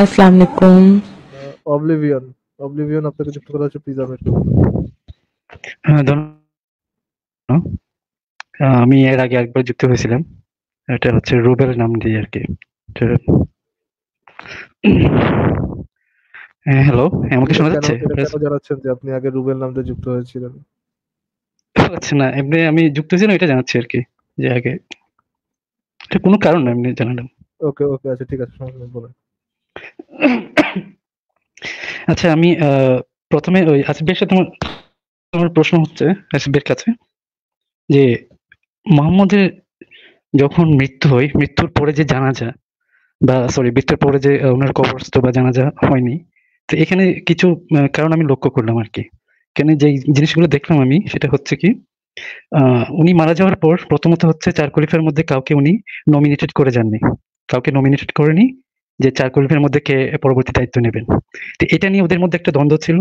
আসসালামু আলাইকুম oblivion oblivion আপনাকে যুক্ত করা হচ্ছে প্লিজ হ্যাঁ, আমির আমি এর আগে একবার যুক্ত হয়েছিলাম এটা হচ্ছে রুবেল নাম দিয়ে আর কি হ্যালো হ্যাঁ, আমাকে শোনা যাচ্ছে জানাচ্ছেন যে আপনি আগে রুবেল নাম যুক্ত হয়েছিলেন আচ্ছা না এমনি আমি যুক্ত ছিলাম এটা জানাচ্ছি আর কি যে আগে এটা কোনো কারণ না এমনি জানালাম ওকে ওকে আচ্ছা ঠিক আছে বলেন আচ্ছা আমি প্রথমে ওই আসিফের সাথে আমার প্রশ্ন হচ্ছে আসিফের কাছে যে মোহাম্মদের যখন মৃত্যু হয় মৃত্যুর পরে যে জানাজা বা সরি মৃত্যুর পরে যে ওনার কবরস্থ বা জানাজা হয়নি তো এখানে কিছু কারণ আমি লক্ষ্য করলাম আর কি কেন যে জিনিসগুলো দেখলাম আমি সেটা হচ্ছে কি উনি মারা যাওয়ার পর প্রথমত হচ্ছে চার কলিফের মধ্যে কাউকে উনি নমিনেটেড করে যাননি কাউকে নমিনেটেড করেনি যে চার কর্মীর মধ্যে কে পরবর্তী দায়িত্ব নেবেন তো এটা নিয়ে ওদের মধ্যে একটা দ্বন্দ্ব ছিল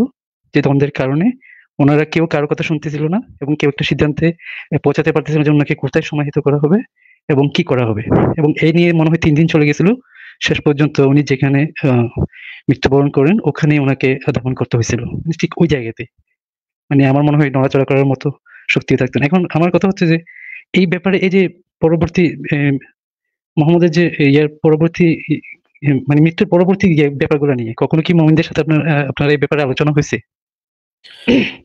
যে দ্বন্দ্বের কারণে ওনারা কেউ কারো কথা শুনতেছিল না এবং কেউ একটা সিদ্ধান্তে পৌঁছাতে পারতেছিল যে ওনাকে কোথায় সমাহিত করা হবে এবং কি করা হবে এবং এই নিয়ে মনে হয় তিন দিন চলে গেছিল শেষ পর্যন্ত উনি যেখানে মৃত্যুবরণ করেন ওখানে ওনাকে দমন করতে হয়েছিল ঠিক ওই জায়গাতে মানে আমার মনে হয় নড়াচড়া করার মতো শক্তি থাকতেন এখন আমার কথা হচ্ছে যে এই ব্যাপারে এই যে পরবর্তী মোহাম্মদের যে ইয়ার পরবর্তী হ্যাঁ, মানে মৃত্যুর পরবর্তী যে ব্যাপারগুলো নিয়ে কখনো কি মোমিনদের সাথে আপনার আপনার এই ব্যাপারে আলোচনা হয়েছে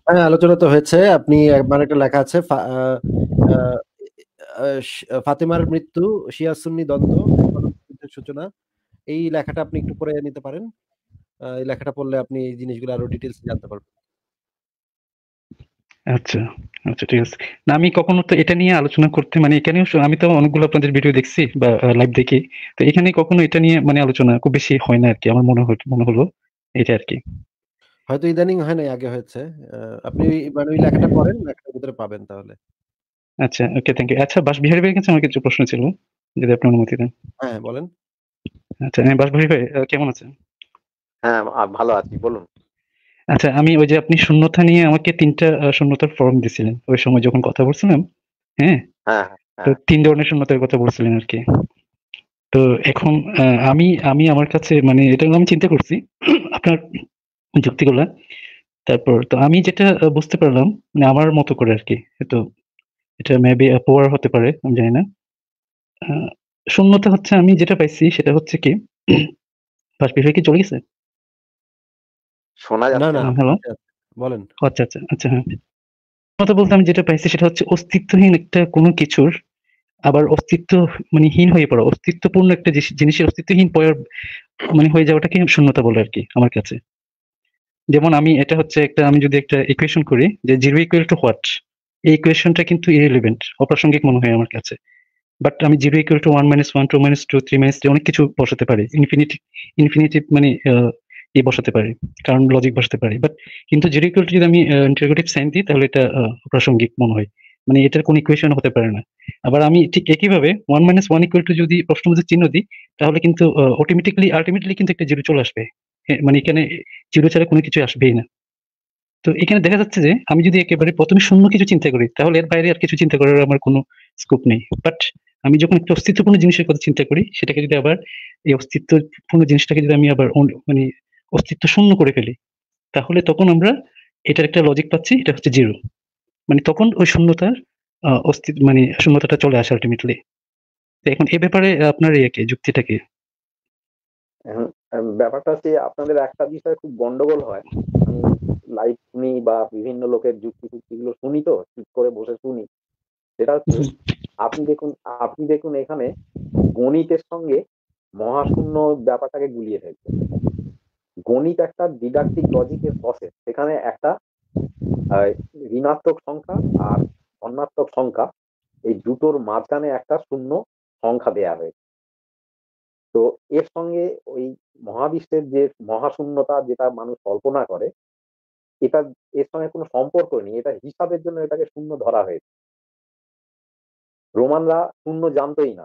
হ্যাঁ আলোচনা তো হয়েছে আপনি একবার একটা লেখা আছে ফাতেমার মৃত্যু শিয়া সুন্নি দ্বন্দ্ব সূচনা এই লেখাটা আপনি একটু পরে নিতে পারেন এই লেখাটা পড়লে আপনি এই জিনিসগুলো আরো ডিটেলস জানতে পারবেন আচ্ছা আচ্ছা ঠিক আছে না আমি কখনো তো এটা নিয়ে আলোচনা করতে মানে এখানেও আমি তো অনেকগুলো আপনাদের ভিডিও দেখছি বা লাইভ দেখি তো এখানে কখনো এটা নিয়ে মানে আলোচনা খুব বেশি হয় না আর কি আমার মনে হয় মনে হলো এটা আর কি হয়তো ইদানিং হয় না আগে হয়েছে আপনি মানে ওই লেখাটা পড়েন লেখাটা ভিতরে পাবেন তাহলে আচ্ছা ওকে থ্যাংক ইউ আচ্ছা বাস বিহারি ভাইয়ের কাছে আমার কিছু প্রশ্ন ছিল যদি আপনি অনুমতি দেন হ্যাঁ বলেন আচ্ছা হ্যাঁ, বাস বিহারি ভাই কেমন আছেন হ্যাঁ ভালো আছি বলুন আচ্ছা আমি ওই যে আপনি শূন্যতা নিয়ে আমাকে তিনটা শূন্যতার ফর্ম দিছিলেন ওই সময় যখন কথা বলছিলাম হ্যাঁ, হ্যাঁ, হ্যাঁ তো হ্যাঁ। তিন ধরনের শূন্যতার কথা বলছিলেন আর কি তো এখন আমি আমি আমার কাছে মানে এটা আমি চিন্তা করছি আপনার যুক্তিগুলা তারপর তো আমি যেটা বুঝতে পারলাম মানে আমার মতো করে আর কি তো এটা মেবি পোয়ার হতে পারে আমি জানি না শূন্যতা হচ্ছে আমি যেটা পাইছি সেটা হচ্ছে কি বিষয় কি চলে গেছে শোনা যাচ্ছে না হ্যালো বলেন আচ্ছা আচ্ছা আচ্ছা হ্যাঁ যেটা পাইছি সেটা হচ্ছে অস্তিত্বহীন একটা কোনো কিছুর আবার অস্তিত্ব মানে হীন হয়ে পড়া অস্তিত্বপূর্ণ একটা জিনিসের অস্তিত্বহীন পয়ার মানে হয়ে যাওয়াটাকে শূন্যতা বলে আর কি আমার কাছে যেমন আমি এটা হচ্ছে একটা আমি যদি একটা ইকুয়েশন করি যে জিরো ইকুয়াল টু হোয়াট এই ইকুয়েশনটা কিন্তু ইরিলিভেন্ট অপ্রাসঙ্গিক মনে হয় আমার কাছে বাট আমি zero equal to one minus one two minus two three minus অনেক কিছু বসাতে পারি ইনফিনিটি ইনফিনিটি মানে ই বসাতে পারি কারণ লজিক বসাতে পারি বাট কিন্তু জিরো যদি আমি ইন্টারগ্রেটিভ সাইন দিই তাহলে এটা প্রাসঙ্গিক মনে হয় মানে এটার কোনো ইকুয়েশন হতে পারে না আবার আমি ঠিক একইভাবে one minus one equal to যদি প্রশ্নবোধক চিহ্ন দিই তাহলে কিন্তু অটোমেটিকলি আলটিমেটলি কিন্তু একটা জিরো চলে আসবে হ্যাঁ, মানে এখানে জিরো ছাড়া কোনো কিছু আসবেই না তো এখানে দেখা যাচ্ছে যে আমি যদি একেবারে প্রথমে শূন্য কিছু চিন্তা করি তাহলে এর বাইরে আর কিছু চিন্তা করার আমার কোনো স্কোপ নেই বাট আমি যখন একটা অস্তিত্বপূর্ণ জিনিসের কথা চিন্তা করি সেটাকে যদি আবার এই অস্তিত্বপূর্ণ জিনিসটাকে যদি আমি আবার মানে অস্তিত্ব শূন্য করে ফেলি তাহলে তখন আমরা এটার একটা লজিক পাচ্ছি এটা হচ্ছে জিরো মানে তখন ওই শূন্যতার অস্তিত্ব মানে শূন্যতাটা চলে আসে আলটিমেটলি এখন এ ব্যাপারে আপনার ইয়ে কি যুক্তিটা কি ব্যাপারটা হচ্ছে আপনাদের একটা বিষয় খুব গন্ডগোল হয় আমি লাইভ শুনি বা বিভিন্ন লোকের যুক্তি যুক্তিগুলো শুনি তো ঠিক করে বসে শুনি সেটা হচ্ছে আপনি দেখুন আপনি দেখুন এখানে গণিতের সঙ্গে মহাশূন্য ব্যাপারটাকে গুলিয়ে ফেলছে গণিত একটা ডিডাক্টিক লজিকের প্রসেস সেখানে একটা ঋণাত্মক সংখ্যা আর ধনাত্মক সংখ্যা এই দুটোর মাঝখানে একটা শূন্য সংখ্যা দেয়া হয়েছে তো এর সঙ্গে ওই মহাবিশ্বের যে মহাশূন্যতা যেটা মানুষ কল্পনা করে এটা এর সঙ্গে কোনো সম্পর্ক নেই এটা হিসাবের জন্য এটাকে শূন্য ধরা হয়েছে রোমানরা শূন্য জানতোই না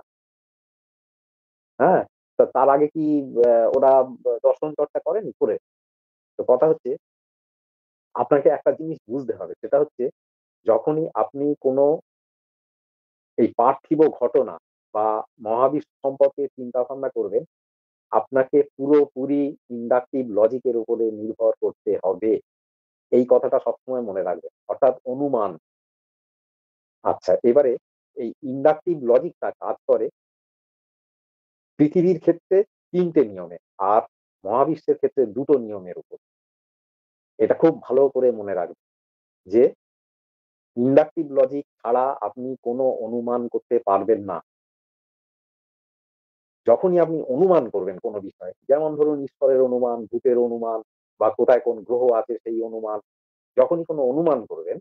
হ্যাঁ তা তার আগে কি ওরা দর্শন চর্চা করেনি করে তো কথা হচ্ছে আপনাকে একটা জিনিস বুঝতে হবে সেটা হচ্ছে যখনই আপনি কোনো এই পার্থিব ঘটনা বা মহাবিশ্ব সম্পর্কে চিন্তা ভাবনা করবেন আপনাকে পুরোপুরি ইন্ডাকটিভ লজিকের উপরে নির্ভর করতে হবে এই কথাটা সবসময় মনে রাখবেন অর্থাৎ অনুমান আচ্ছা এবারে এই ইন্ডাকটিভ লজিকটা কাজ করে পৃথিবীর ক্ষেত্রে তিনটে নিয়মে আর মহাবিশ্বের ক্ষেত্রে দুটো নিয়মের উপর এটা খুব ভালো করে মনে রাখবেন যে ইন্ডাকটিভ লজিক ছাড়া আপনি কোনো অনুমান করতে পারবেন না যখনই আপনি অনুমান করবেন কোনো বিষয়ে যেমন ধরুন ঈশ্বরের অনুমান ভূতের অনুমান বা কোথায় কোন গ্রহ আছে সেই অনুমান যখনই কোনো অনুমান করবেন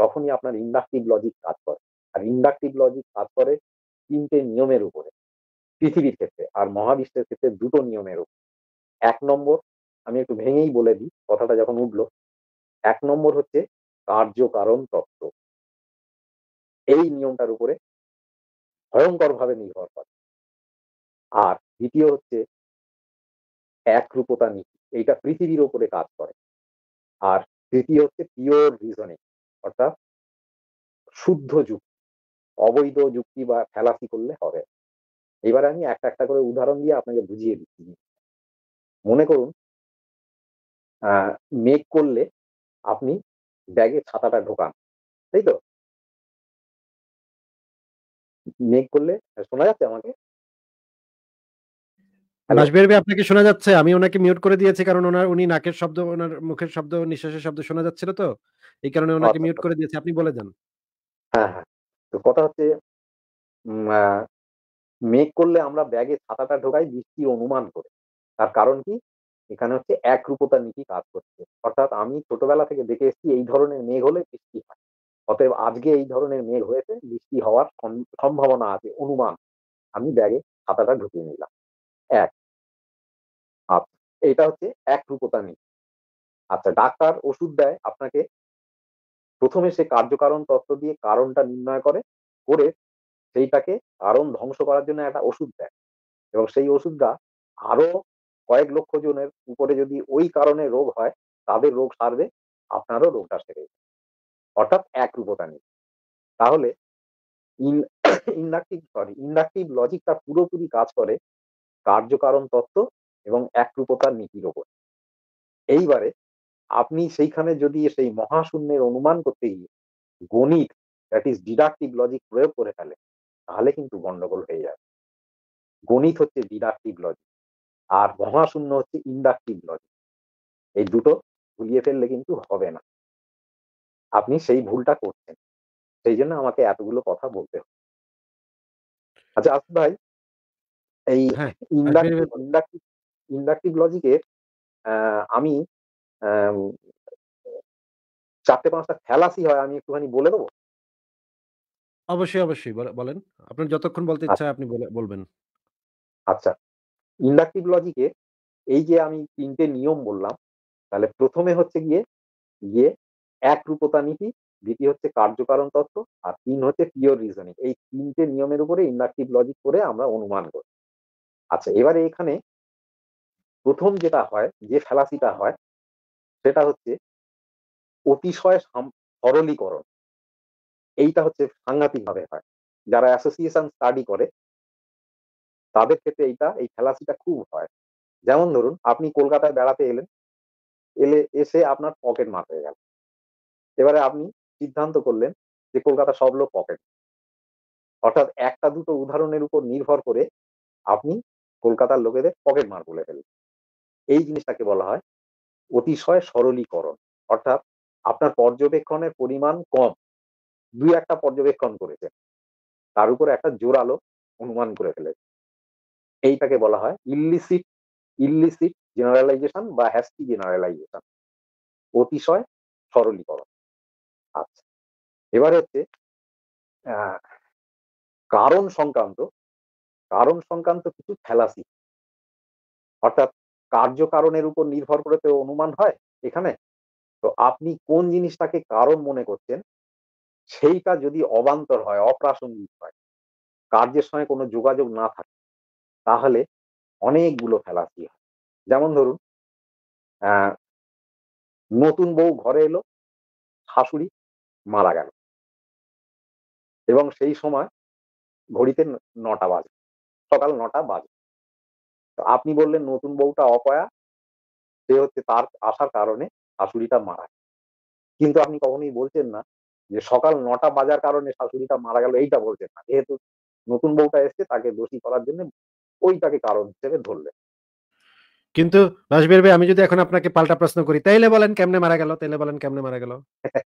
তখনই আপনার ইন্ডাকটিভ লজিক কাজ করে আর ইন্ডাকটিভ লজিক কাজ করে তিনটে নিয়মের উপরে পৃথিবীর ক্ষেত্রে আর মহাবিশ্বের ক্ষেত্রে দুটো নিয়মের উপর এক নম্বর আমি একটু ভেঙেই বলে দিই কথাটা যখন উঠলো এক নম্বর হচ্ছে কার্যকারণ তত্ত্ব এই নিয়মটার উপরে ভয়ঙ্কর ভাবে নির্ভর করে আর দ্বিতীয় হচ্ছে একরূপতা নীতি এইটা পৃথিবীর ওপরে কাজ করে আর তৃতীয় হচ্ছে পিওর রিজনিং অর্থাৎ শুদ্ধ যুক্তি অবৈধ যুক্তি বা ফেলাসি করলে হবে এবার আমি একটা একটা করে উদাহরণ দিয়ে আপনাকে বুঝিয়ে দিচ্ছি মনে করুন মেঘ করলে আপনি ব্যাগে ছাতাটা ঢোকান তাই তো মেঘ করলে হ্যাঁ, শোনা যাচ্ছে আমাকে রাসবিহারী আপনাকে শোনা যাচ্ছে আমি ওনাকে মিউট করে দিয়েছি কারণ ওনার উনি নাকের শব্দ ওনার মুখের শব্দ নিঃশ্বাসের শব্দ শোনা যাচ্ছিল তো এই কারণে ওনাকে মিউট আচ্ছা, আচ্ছা। করে দিয়েছি আপনি বলে যান হ্যাঁ হ্যাঁ তো কথা হচ্ছে মেঘ করলে আমরা ব্যাগে ছাতাটা ঢোকাই বৃষ্টি অনুমান করে তার কারণ কি এখানে হচ্ছে একরূপতা নীতি কাজ করছে অর্থাৎ আমি ছোটবেলা থেকে দেখে এসেছি এই ধরনের মেঘ হলে বৃষ্টি হয় অতএব আজকে এই ধরনের মেঘ হয়েছে বৃষ্টি হওয়ার সম্ভাবনা আছে অনুমান আমি ব্যাগে খাতাটা ঢুকিয়ে নিলাম এক এটা হচ্ছে একরূপতা নীতি আচ্ছা ডাক্তার ওষুধ দেয় আপনাকে প্রথমে সে কার্যকারণ তত্ত্ব দিয়ে কারণটা নির্ণয় করে করে সেইটাকে আরম ধ্বংস করার জন্য একটা ওষুধ দেয় এবং সেই ওষুধটা আরো কয়েক লক্ষ জনের উপরে যদি ওই কারণে রোগ হয় তাদের রোগ সারবে আপনারও রোগটা সেরে অর্থাৎ একরূপতা নেই তাহলে ইন্ডাকটিভ সরি ইন্ডাকটিভ লজিকটা পুরোপুরি কাজ করে কার্যকারণ তত্ত্ব এবং একরূপতার নীতির ওপর এইবারে আপনি সেইখানে যদি সেই মহাশূন্যের অনুমান করতে গিয়ে গণিত দ্যাট ইজ ডিডাকটিভ লজিক প্রয়োগ করে ফেলেন তাহলে কিন্তু গন্ডগোল হয়ে যাবে গণিত হচ্ছে ডিডাকটিভ লজিক আর মহাশূন্য হচ্ছে ইন্ডাকটিভ লজিক এই দুটো ভুলিয়ে ফেললে কিন্তু হবে না আপনি সেই ভুলটা করছেন সেই জন্য আমাকে এতগুলো কথা বলতে হবে আচ্ছা আসিফ ভাই এই ইন্ডাকটিভ ইন্ডাকটিভ ইন্ডাকটিভ লজিকে আমি চারটে পাঁচটা ফ্যালাসি হয় আমি একটুখানি বলে দেবো অবশ্যই, অবশ্যই। বলে বলেন। আপনার যতক্ষণ বলতে আচ্ছা। ইচ্ছা আপনি বলে বলবেন। আচ্ছা। ইন্ডাকটিভ লজিকে এই যে আমি তিনটে নিয়ম বললাম, তাহলে প্রথমে হচ্ছে গিয়ে গিয়ে একরূপতা নীতি, দ্বিতীয় হচ্ছে কার্যকারণ তত্ত্ব আর তিন হচ্ছে পিওর রিজনিং। এই তিনটে নিয়মের উপরে ইন্ডাকটিভ লজিক করে আমরা অনুমান করি। আচ্ছা এবারে এখানে প্রথম যেটা হয়, যে ফেলাসিটা হয় সেটা হচ্ছে অতিশয় সরলীকরণ। এইটা হচ্ছে ভাবে হয় যারা অ্যাসোসিয়েশন স্টাডি করে তাদের ক্ষেত্রে এইটা এই ফেলাসিটা খুব হয় যেমন ধরুন আপনি কলকাতায় বেড়াতে এলেন এলে এসে আপনার পকেট মার হয়ে গেল এবারে আপনি সিদ্ধান্ত করলেন যে কলকাতা সব লোক পকেট অর্থাৎ একটা দুটো উদাহরণের উপর নির্ভর করে আপনি কলকাতার লোকেদের পকেট মার বলে ফেলেন এই জিনিসটাকে বলা হয় অতিশয় সরলীকরণ অর্থাৎ আপনার পর্যবেক্ষণের পরিমাণ কম দুই একটা পর্যবেক্ষণ করেছে তার উপর একটা জোরালো অনুমান করে ফেলেছে এইটাকে বলা হয় ইল্লিসিট ইল্লিসিট জেনারেলাইজেশন বা হ্যাস্টি জেনারেলাইজেশন অতিশয় সরলীকরণ আচ্ছা এবার হচ্ছে কারণ সংক্রান্ত কারণ সংক্রান্ত কিছু ফেলাসি অর্থাৎ কার্যকারণের উপর নির্ভর করে তো অনুমান হয় এখানে তো আপনি কোন জিনিসটাকে কারণ মনে করছেন সেইটা যদি অবান্তর হয় অপ্রাসঙ্গিক হয় কার্যের সঙ্গে কোনো যোগাযোগ না থাকে তাহলে অনেকগুলো ফেলাসি হয় যেমন ধরুন নতুন বউ ঘরে এলো শাশুড়ি মারা গেল এবং সেই সময় ঘড়িতে নটা বাজে সকাল নটা বাজে আপনি বললেন নতুন বউটা অপয়া সে হচ্ছে তার আসার কারণে শাশুড়িটা মারা কিন্তু আপনি কখনোই বলছেন না যে সকাল নটা বাজার কারণে শাশুড়িটা মারা গেল এইটা বলছেন না যেহেতু নতুন বউটা এসছে তাকে দোষী করার জন্য ওইটাকে কারণ হিসেবে ধরলেন কিন্তু রাজবীর ভাই আমি যদি এখন আপনাকে পাল্টা প্রশ্ন করি তাইলে বলেন কেমনে মারা গেল তাইলে বলেন কেমনে মারা গেল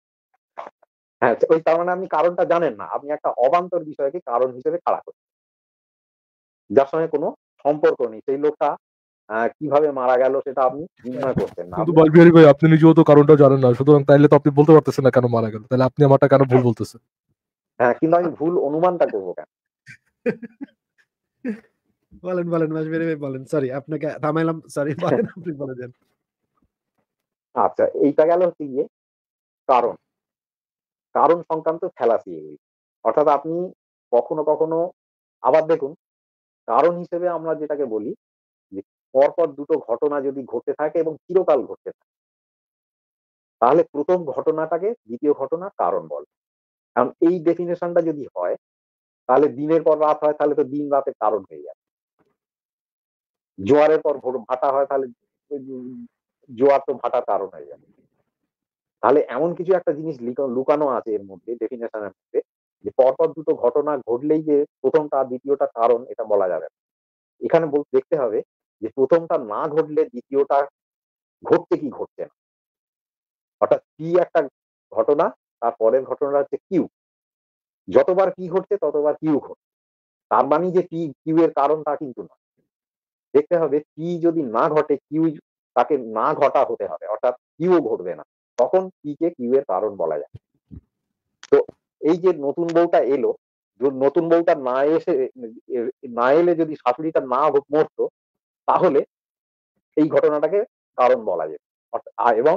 হ্যাঁ ওই তার মানে আপনি কারণটা জানেন না আপনি একটা অবান্তর বিষয়কে কারণ হিসেবে খাড়া করছেন যার সঙ্গে কোনো সম্পর্ক নেই সেই লোকটা হ্যাঁ, কিভাবে মারা গেল সেটা আপনি নির্ণয় করতেন না কিন্তু বলবিহারি ভাই আপনি নিজেও তো কারণটা জানেন না সুতরাং তাইলে তো আপনি বলতে পারতেছেন না কেন মারা গেল তাহলে আপনি আমারটা কেন ভুল বলতেছেন হ্যাঁ কিন্তু আমি ভুল অনুমানটা করব কেন বলেন বলেন বালবিহারি ভাই বলেন সরি আপনাকে থামাইলাম সরি বলেন আপনি বলে দেন আচ্ছা এইটা গেল হচ্ছে গিয়ে কারণ কারণ সংক্রান্ত খেলা ফেলাসি অর্থাৎ আপনি কখনো কখনো আবার দেখুন কারণ হিসেবে আমরা যেটাকে বলি পরপর দুটো ঘটনা যদি ঘটে থাকে এবং চিরকাল ঘটতে থাকে তাহলে প্রথম ঘটনাটাকে দ্বিতীয় ঘটনার কারণ বলে কারণ এই ডেফিনেশনটা যদি হয় তাহলে দিনের পর রাত হয় তাহলে তো দিন রাতে কারণ হয়ে যাবে জোয়ারের পর ভাটা হয় তাহলে জোয়ার তো ভাটা কারণ হয়ে যাবে তাহলে এমন কিছু একটা জিনিস লুকানো আছে এর মধ্যে ডেফিনেশনের মধ্যে যে পরপর দুটো ঘটনা ঘটলেই যে প্রথমটা দ্বিতীয়টা কারণ এটা বলা যাবে না এখানে দেখতে হবে যে প্রথমটা না ঘটলে দ্বিতীয়টা ঘটতে কি ঘটছে না অর্থাৎ কি একটা ঘটনা তার পরের ঘটনাটা হচ্ছে কিউ যতবার কি ঘটছে ততবার কিউ ঘটছে তার মানে যে টি কিউ এর কারণ তা কিন্তু না দেখতে হবে কি যদি না ঘটে কিউ তাকে না ঘটা হতে হবে অর্থাৎ কিউ ঘটবে না তখন কি কে কিউ এর কারণ বলা যায় তো এই যে নতুন বউটা এলো নতুন বউটা না এসে না এলে যদি শাশুড়িটা না মরতো তাহলে এই ঘটনাটাকে কারণ বলা যেত এবং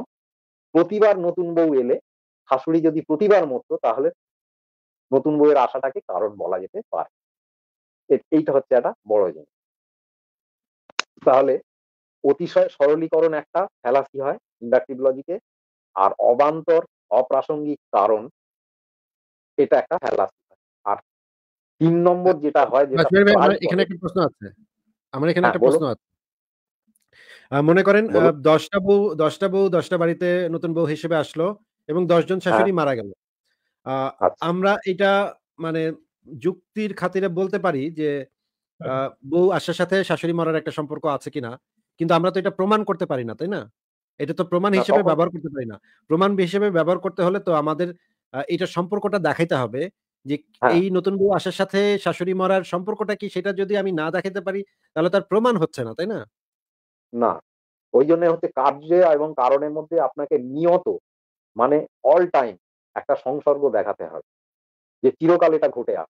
প্রতিবার নতুন বউ এলে শাশুড়ি যদি প্রতিবার মরতো তাহলে নতুন বউয়ের আশাটাকে কারণ বলা যেতে পারে এইটা হচ্ছে একটা বড় জিনিস তাহলে অতিশয় সরলীকরণ একটা ফ্যালাসি হয় ইন্ডাকটিভ লজিকে আর অবান্তর অপ্রাসঙ্গিক কারণ এটা একটা ফ্যালাসি আর তিন নম্বর যেটা হয় এখানে একটা প্রশ্ন আছে আমার এখানে হ্যাঁ, একটা প্রশ্ন আছে মনে করেন দশটা বউ দশটা বউ দশটা বাড়িতে নতুন বউ হিসেবে আসলো এবং দশজন হ্যাঁ। শাশুড়ি মারা গেল আচ্ছা। আমরা এটা মানে যুক্তির খাতিরে বলতে পারি যে হ্যাঁ। বউ আসার সাথে শাশুড়ি মরার একটা সম্পর্ক আছে কিনা কিন্তু আমরা তো এটা প্রমাণ করতে পারি না তাই না এটা তো প্রমাণ হিসেবে ব্যবহার করতে পারি না প্রমাণ হিসেবে ব্যবহার করতে হলে তো আমাদের এটা সম্পর্কটা দেখাইতে হবে যে হ্যাঁ। এই নতুন বউ আসার সাথে শাশুড়ি মরার সম্পর্কটা কি সেটা যদি আমি না দেখাতে পারি তাহলে তার প্রমাণ হচ্ছে না তাই না না ওই জন্য হচ্ছে কার্য এবং কারণের মধ্যে আপনাকে নিয়ত মানে অল টাইম একটা সংসর্গ দেখাতে হবে যে চিরকাল এটা ঘটে আস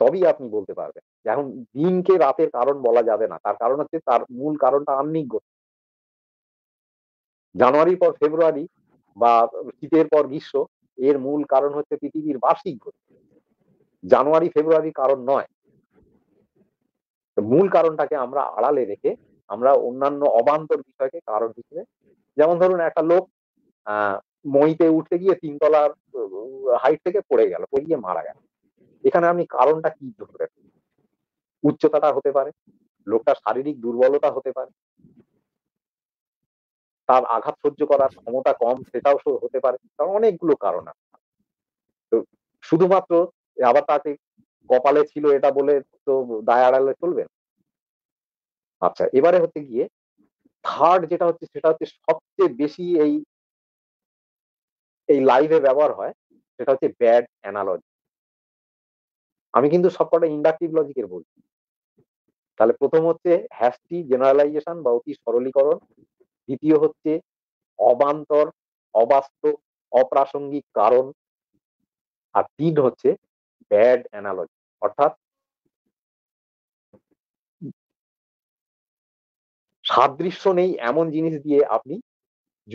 তবেই আপনি বলতে পারবেন এখন দিনকে রাতের কারণ বলা যাবে না তার কারণ হচ্ছে তার মূল কারণটা আন্নিক ঘটে জানুয়ারির পর ফেব্রুয়ারি বা শীতের পর গ্রীষ্ম এর মূল কারণ হচ্ছে পৃথিবীর বার্ষিক গতি জানুয়ারি ফেব্রুয়ারি কারণ নয় মূল কারণটাকে আমরা আড়ালে রেখে আমরা অন্যান্য অবান্তর বিষয়কে কারণ হিসেবে যেমন ধরুন একটা লোক মইতে উঠতে গিয়ে তিনতলার হাইট থেকে পড়ে গেল পড়ে গিয়ে মারা গেল এখানে আপনি কারণটা কি ধরে উচ্চতাটা হতে পারে লোকটার শারীরিক দুর্বলতা হতে পারে তার আঘাত সহ্য করার ক্ষমতা কম সেটাও হতে পারে অনেকগুলো কারণ আছে তো শুধুমাত্র আবার তাকে কপালে ছিল এটা বলে তো দায় আড়ালে চলবে আচ্ছা এবারে হতে গিয়ে থার্ড যেটা হচ্ছে সেটা হচ্ছে সবচেয়ে বেশি এই এই লাইভে ব্যবহার হয় সেটা হচ্ছে ব্যাড অ্যানালজি আমি কিন্তু সবকটা ইন্ডাকটিভ লজিকের বলছি তাহলে প্রথম হচ্ছে হ্যাস্টি জেনারেলাইজেশন বা অতি সরলীকরণ দ্বিতীয় হচ্ছে অবান্তর অবাস্তব অপ্রাসঙ্গিক কারণ আর তিন হচ্ছে ব্যাড অ্যানালজি অর্থাৎ সাদৃশ্য নেই এমন জিনিস দিয়ে আপনি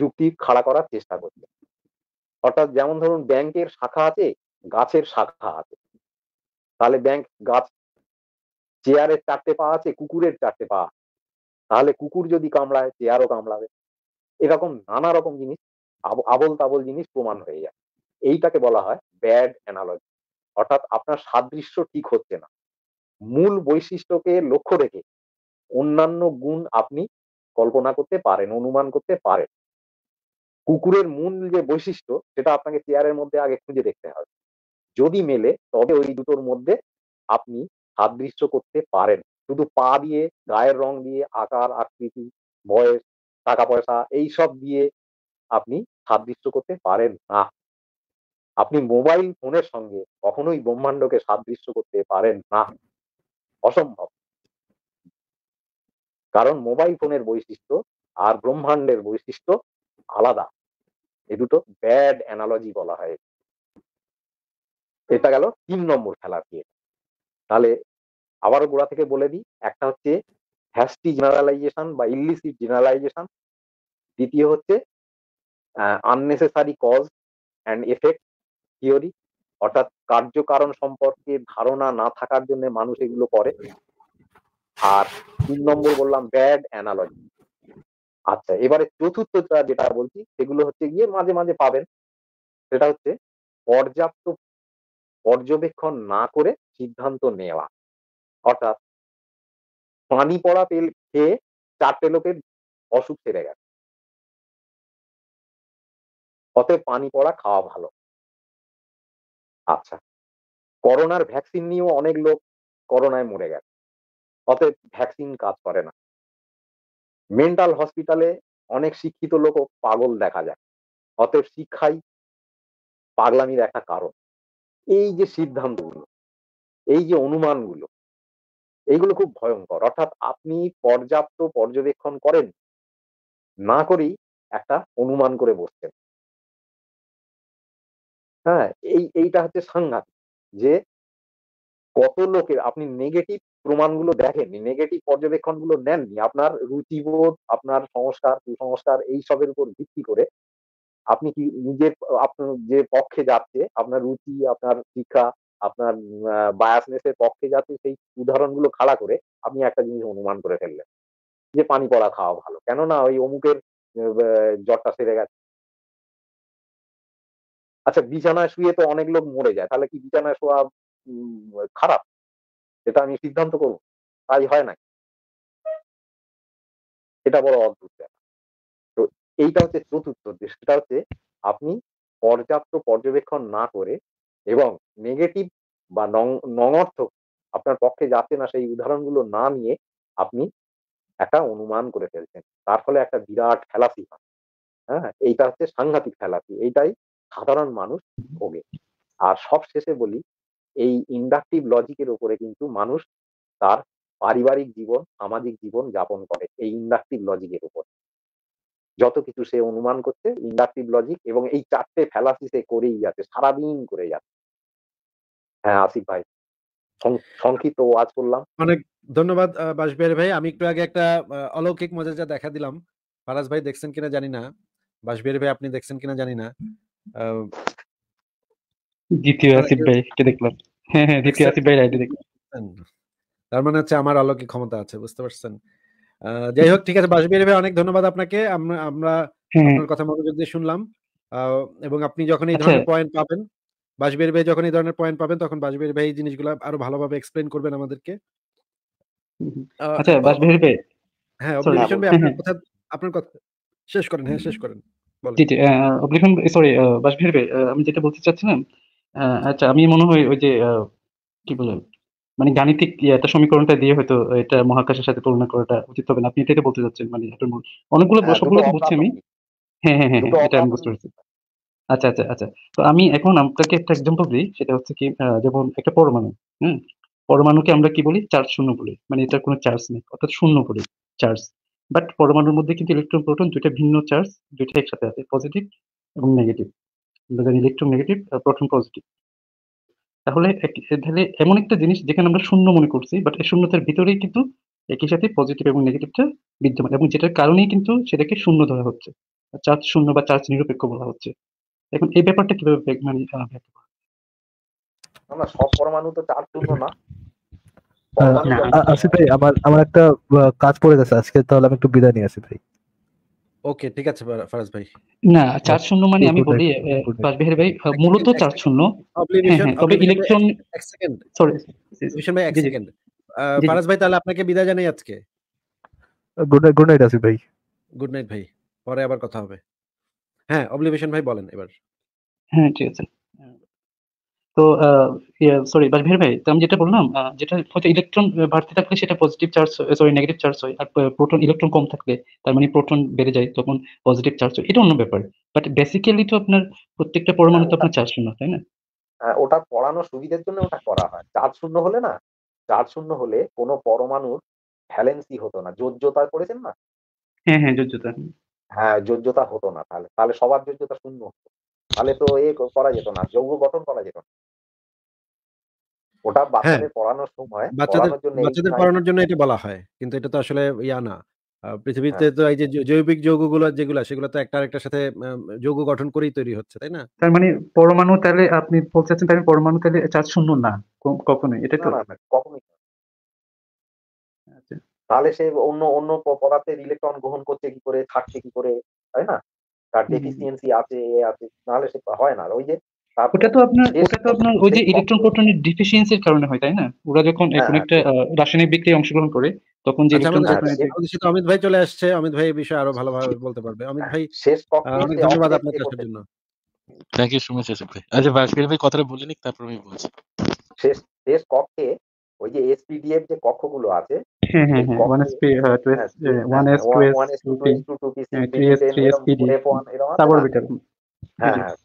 যুক্তি খাড়া করার চেষ্টা করছেন অর্থাৎ যেমন ধরুন ব্যাংকের শাখা আছে গাছের শাখা আছে তাহলে ব্যাংক গাছ চেয়ারের চারটে পা আছে কুকুরের চারটে পা তাহলে কুকুর যদি কামড়ায় চেয়ারও কামড়াবে এরকম নানা রকম জিনিস আবল তাবল জিনিস প্রমাণ হয়ে যায় এইটাকে বলা হয় ব্যাড অ্যানালজি অর্থাৎ আপনার সাদৃশ্য ঠিক হচ্ছে না মূল বৈশিষ্ট্যকে লক্ষ্য রেখে অন্যান্য গুণ আপনি কল্পনা করতে পারেন অনুমান করতে পারেন কুকুরের মূল যে বৈশিষ্ট্য সেটা আপনাকে চেয়ারের মধ্যে আগে খুঁজে দেখতে হবে যদি মেলে তবে ওই দুটোর মধ্যে আপনি সাদৃশ্য করতে পারেন শুধু পা দিয়ে গায়ের রং দিয়ে আকার আকৃতি বয়স টাকা পয়সা এইসব দিয়ে আপনি সাদৃশ্য করতে পারেন না আপনি মোবাইল ফোনের সঙ্গে কখনোই ব্রহ্মাণ্ডকে সাদৃশ্য করতে পারেন না অসম্ভব কারণ মোবাইল ফোনের বৈশিষ্ট্য আর ব্রহ্মাণ্ডের বৈশিষ্ট্য আলাদা এ দুটো ব্যাড অ্যানালজি বলা হয় এটা গেল তিন নম্বর খেলার দিয়ে তাহলে আবারও গোড়া থেকে বলে দিই একটা হচ্ছে হ্যাস্টি জেনারালাইজেশন বা ইলিসিট জেনারালাইজেশন দ্বিতীয় হচ্ছে unnecessary cause and effect theory অর্থাৎ কার্যকারণ সম্পর্কে ধারণা না থাকার জন্য মানুষ এগুলো করে আর তিন নম্বর বললাম ব্যাড অ্যানালজি আচ্ছা এবারে চতুর্থটা যেটা বলছি সেগুলো হচ্ছে গিয়ে মাঝে মাঝে পাবেন সেটা হচ্ছে পর্যাপ্ত পর্যবেক্ষণ না করে সিদ্ধান্ত নেওয়া অর্থাৎ পানি পড়া তেল খেয়ে চারটে লোকের অসুখ সেরে গেছে অতএব পানি পড়া খাওয়া ভালো আচ্ছা করোনার ভ্যাকসিন নিয়েও অনেক লোক করোনায় মরে গেছে অতএব ভ্যাকসিন কাজ করে না মেন্টাল হসপিটালে অনেক শিক্ষিত লোক পাগল দেখা যায় অতএব শিক্ষাই পাগলামির একটা কারণ এই যে সিদ্ধান্তগুলো এই যে অনুমানগুলো এইগুলো খুব ভয়ঙ্কর অর্থাৎ আপনি পর্যাপ্ত পর্যবেক্ষণ করেন না করেই একটা অনুমান করে বসছেন হ্যাঁ এই এইটা হচ্ছে সাংঘাতিক যে কত লোকের আপনি নেগেটিভ প্রমাণগুলো দেখেননি নেগেটিভ পর্যবেক্ষণ গুলো নেননি আপনার রুচিবোধ আপনার সংস্কার কুসংস্কার এইসবের উপর ভিত্তি করে আপনি কি নিজের আপনার যে পক্ষে যাচ্ছে আপনার রুচি আপনার শিক্ষা আপনার বায়াসনেসের পক্ষে যাচ্ছে সেই উদাহরণগুলো খাড়া করে আপনি একটা জিনিস অনুমান করে ফেললেন যে পানি পড়া খাওয়া ভালো কেননা ওই অমুকের জ্বরটা সেরে গেছে আচ্ছা বিছানায় শুয়ে তো অনেক লোক মরে যায় তাহলে কি বিছানায় শোয়া খারাপ এটা আমি সিদ্ধান্ত করব তাই হয় না এটা বড় অদ্ভুত তো এইটা হচ্ছে চতুর্থ সেটা হচ্ছে আপনি পর্যাপ্ত পর্যবেক্ষণ না করে এবং নেগেটিভ বা নঙর্থক আপনার পক্ষে যাচ্ছে না সেই উদাহরণগুলো না নিয়ে আপনি একটা অনুমান করে ফেলছেন তার ফলে একটা বিরাট ফেলাসি হয় হ্যাঁ এইটা হচ্ছে সাংঘাতিক ফেলাসি এইটাই সাধারণ মানুষ ভোগে আর সব শেষে বলি এই ইন্ডাকটিভ লজিকের উপরে কিন্তু মানুষ তার পারিবারিক জীবন সামাজিক জীবন যাপন করে এই ইন্ডাকটিভ লজিকের উপর যত কিছু সে অনুমান করছে ইন্ডাকটিভ লজিক এবং এই চারটে ফেলাসি সে করেই যাচ্ছে সারাদিন করে যাচ্ছে হ্যাঁ, আসিফ ভাই সংক্ষিপ্ত আজ করলাম অনেক ধন্যবাদ ভাই আমি একটু আগে একটা অলৌকিক মজার যা দেখা দিলাম ফারাজ ভাই দেখছেন কিনা জানি না বাসবিহারী ভাই আপনি দেখছেন কিনা জানি না দ্বিতীয় আসিফ ভাই কে দেখলাম হ্যাঁ, হ্যাঁ, দ্বিতীয় আসিফ ভাই দেখলাম তার মানে হচ্ছে আমার অলৌকিক ক্ষমতা আছে বুঝতে পারছেন যাই হোক ঠিক আছে বাসবিহারী ভাই অনেক ধন্যবাদ আপনাকে আমরা আমরা আপনার কথা মনোযোগ দিয়ে শুনলাম এবং আপনি যখন এই আচ্ছা। ধরনের পয়েন্ট পাবেন বাজবির ভাই যখন এই ধরনের পয়েন্ট পাবেন তখন বাজবির ভাই জিনিসগুলো আরো ভালোভাবে এক্সপ্লেন করবেন আমাদেরকে আচ্ছা বাজবির ভাই হ্যাঁ অপারেশন ভাই আপনার কথা আপনার কথা শেষ করেন হ্যাঁ শেষ করেন জি জি সরি বাজবির ভাই আমি যেটা বলতে চাচ্ছিলাম আচ্ছা আমি মনে হয় ওই যে কি বলে মানে গাণিতিক ইয়ে, একটা সমীকরণটা দিয়ে হয়তো এটা মহাকাশের সাথে তুলনা করাটা উচিত হবে না আপনি এটাই বলতে চাচ্ছেন মানে অনেকগুলো হ্যাঁ, সবগুলো বুঝছি আমি হ্যাঁ হ্যাঁ হ্যাঁ, হ্যাঁ এটা আমি বুঝতে পারছি আচ্ছা আচ্ছা আচ্ছা তো আমি এখন আপনাকে একটা এক্সাম্পল দিই সেটা হচ্ছে কি যেমন একটা পরমাণু হুম পরমাণুকে আমরা কি বলি চার্জ শূন্য বলি মানে এটার কোনো চার্জ নেই অর্থাৎ শূন্য বলি চার্জ বাট পরমাণুর মধ্যে কিন্তু ইলেকট্রন প্রোটন দুইটা ভিন্ন চার্জ দুইটা একসাথে আছে পজিটিভ এবং নেগেটিভ আমরা জানি ইলেকট্রন নেগেটিভ প্রোটন পজিটিভ তাহলে তাহলে এমন একটা জিনিস যেখানে আমরা শূন্য মনে করছি বাট এই শূন্যতার ভিতরেই কিন্তু একই সাথে পজিটিভ এবং নেগেটিভটা বিদ্যমান এবং যেটার কারণেই কিন্তু সেটাকে শূন্য ধরা হচ্ছে চার্জ শূন্য বা চার্জ নিরপেক্ষ বলা হচ্ছে এখন এই ব্যাপারটা কিভাবে মানে ব্যাখ্যা করা না সব পরমাণু তো চার পূর্ণ না আসিফ ভাই আমার আমার একটা কাজ পড়ে গেছে আজকে তাহলে আমি একটু বিদায় নিয়ে আসি ভাই ওকে ঠিক আছে ফারাজ ভাই না চার শূন্য মানে আমি বলি বাসবিহারি ভাই মূলত চার শূন্য তবে ইলেকট্রন এক সেকেন্ড সরি ভাই এক সেকেন্ড হ্যাঁ, হ্যাঁ, ফারাজ ভাই তাহলে আপনাকে বিদায় জানাই আজকে good night good night Asif ভাই গুড নাইট ভাই পরে আবার কথা হবে হ্যাঁ অবলিভেশন ভাই বলেন এবার হ্যাঁ ঠিক আছে তো সরি ইয়ে, বাহির ভাই আমি যেটা বললাম যেটা হয়তো ইলেকট্রন বাড়তে থাকলে সেটা positive charge sorry negative charge হয় আর প্রোটন ইলেকট্রন কম থাকলে তার মানে প্রোটন বেড়ে যায় তখন পজিটিভ চার্জ হয় এটা অন্য ব্যাপার বাট বেসিক্যালি তো আপনার প্রত্যেকটা পরমাণু তো আপনার চার্জ শূন্য তাই না হ্যাঁ, ওটা পড়ানো সুবিধার জন্য ওটা করা হয় চার্জ শূন্য হলে না চার্জ শূন্য হলে কোনো পরমাণুর ভ্যালেন্সি হতো না যোজ্যতা করেছেন না হ্যাঁ হ্যাঁ যোজ্যতা হ্যাঁ যোগ্যতা হতো না তাহলে তাহলে সবার যোগ্যতা শূন্য হতো তাহলে তো এ করা যেত না যৌগ গঠন করা যেত না ওটা হ্যাঁ। বাচ্চাদের পড়ানোর সময় বাচ্চাদের বাচ্চাদের পড়ানোর জন্য এটা বলা হয় কিন্তু এটা তো আসলে ইয়া না পৃথিবীতে হ্যাঁ। তো এই যে জৈবিক যৌগগুলো যেগুলো সেগুলো তো একটা আরেকটার সাথে যৌগ গঠন করেই তৈরি হচ্ছে তাই না তার মানে পরমাণু তাহলে আপনি বলতে চাচ্ছেন পরমাণু তাহলে চার শূন্য না কখনোই এটা তো কখনোই তাহলে সে অন্য অন্য পদার্থের ইলেকট্রন গ্রহণ করছে কি করে থাকছে কি করে তাই না তার ডেফিসিয়েন্সি আছে এ আছে নাহলে সে হয় না ওই যে ওটা তো আপনার ওটা তো আপনার ওই যে ইলেকট্রন প্রোটনের ডিফিসিয়েন্সির কারণে হয় তাই না ওরা যখন হ্যাঁ, হ্যাঁ, একটা হ্যাঁ। রাসায়নিক বিক্রিয়ায় অংশগ্রহণ করে তখন যে আচ্ছা, অমিত ভাই চলে আসছে অমিত ভাই এই বিষয়ে আরো ভালোভাবে বলতে পারবে অমিত ভাই শেষ অনেক ধন্যবাদ আপনাকে আসার জন্য থ্যাংক ইউ সো মাচ আচ্ছা ভাই কথাটা বলে নিক তারপর আমি বলছি শেষ শেষ কক্ষে ওই যে এসপিডিএফ যে কক্ষগুলো আছে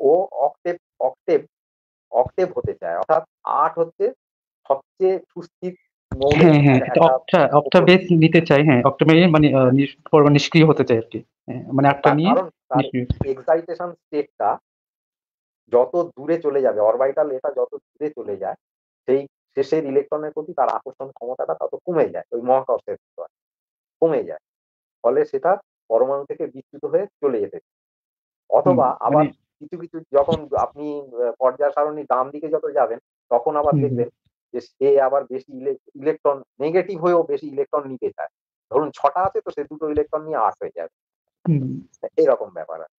ও অক্টেভ অক্টেভ অক্টেভ হতে চায় অর্থাৎ আট হচ্ছে সবচেয়ে সুস্থির বেস হ্যাঁ, হ্যাঁ, নিতে হ্যাঁ মানে, হ্যাঁ মানে নিষ্ক্রিয় হতে মানে একটা নিয়ে এক্সাইটেশন স্টেটটা যত দূরে চলে যাবে অরবাইটাল এটা যত দূরে চলে যায় সেই শেষের ইলেকট্রনের প্রতি তার আকর্ষণ ক্ষমতাটা তত কমে যায় ওই মহাকর্ষের কমে যায় ফলে সেটা পরমাণু থেকে বিচ্যুত হয়ে চলে যেতে অথবা আবার মানে কিছু কিছু যখন আপনি পর্যায় সারণীর দাম দিকে যত যাবেন তখন আবার দেখবেন যে সে আবার বেশি ইলেকট্রন নেগেটিভ হয়েও বেশি ইলেকট্রন নিতে চায় ধরুন ছটা আছে তো সে দুটো ইলেকট্রন নিয়ে আট হয়ে যাবে এরকম ব্যাপার আছে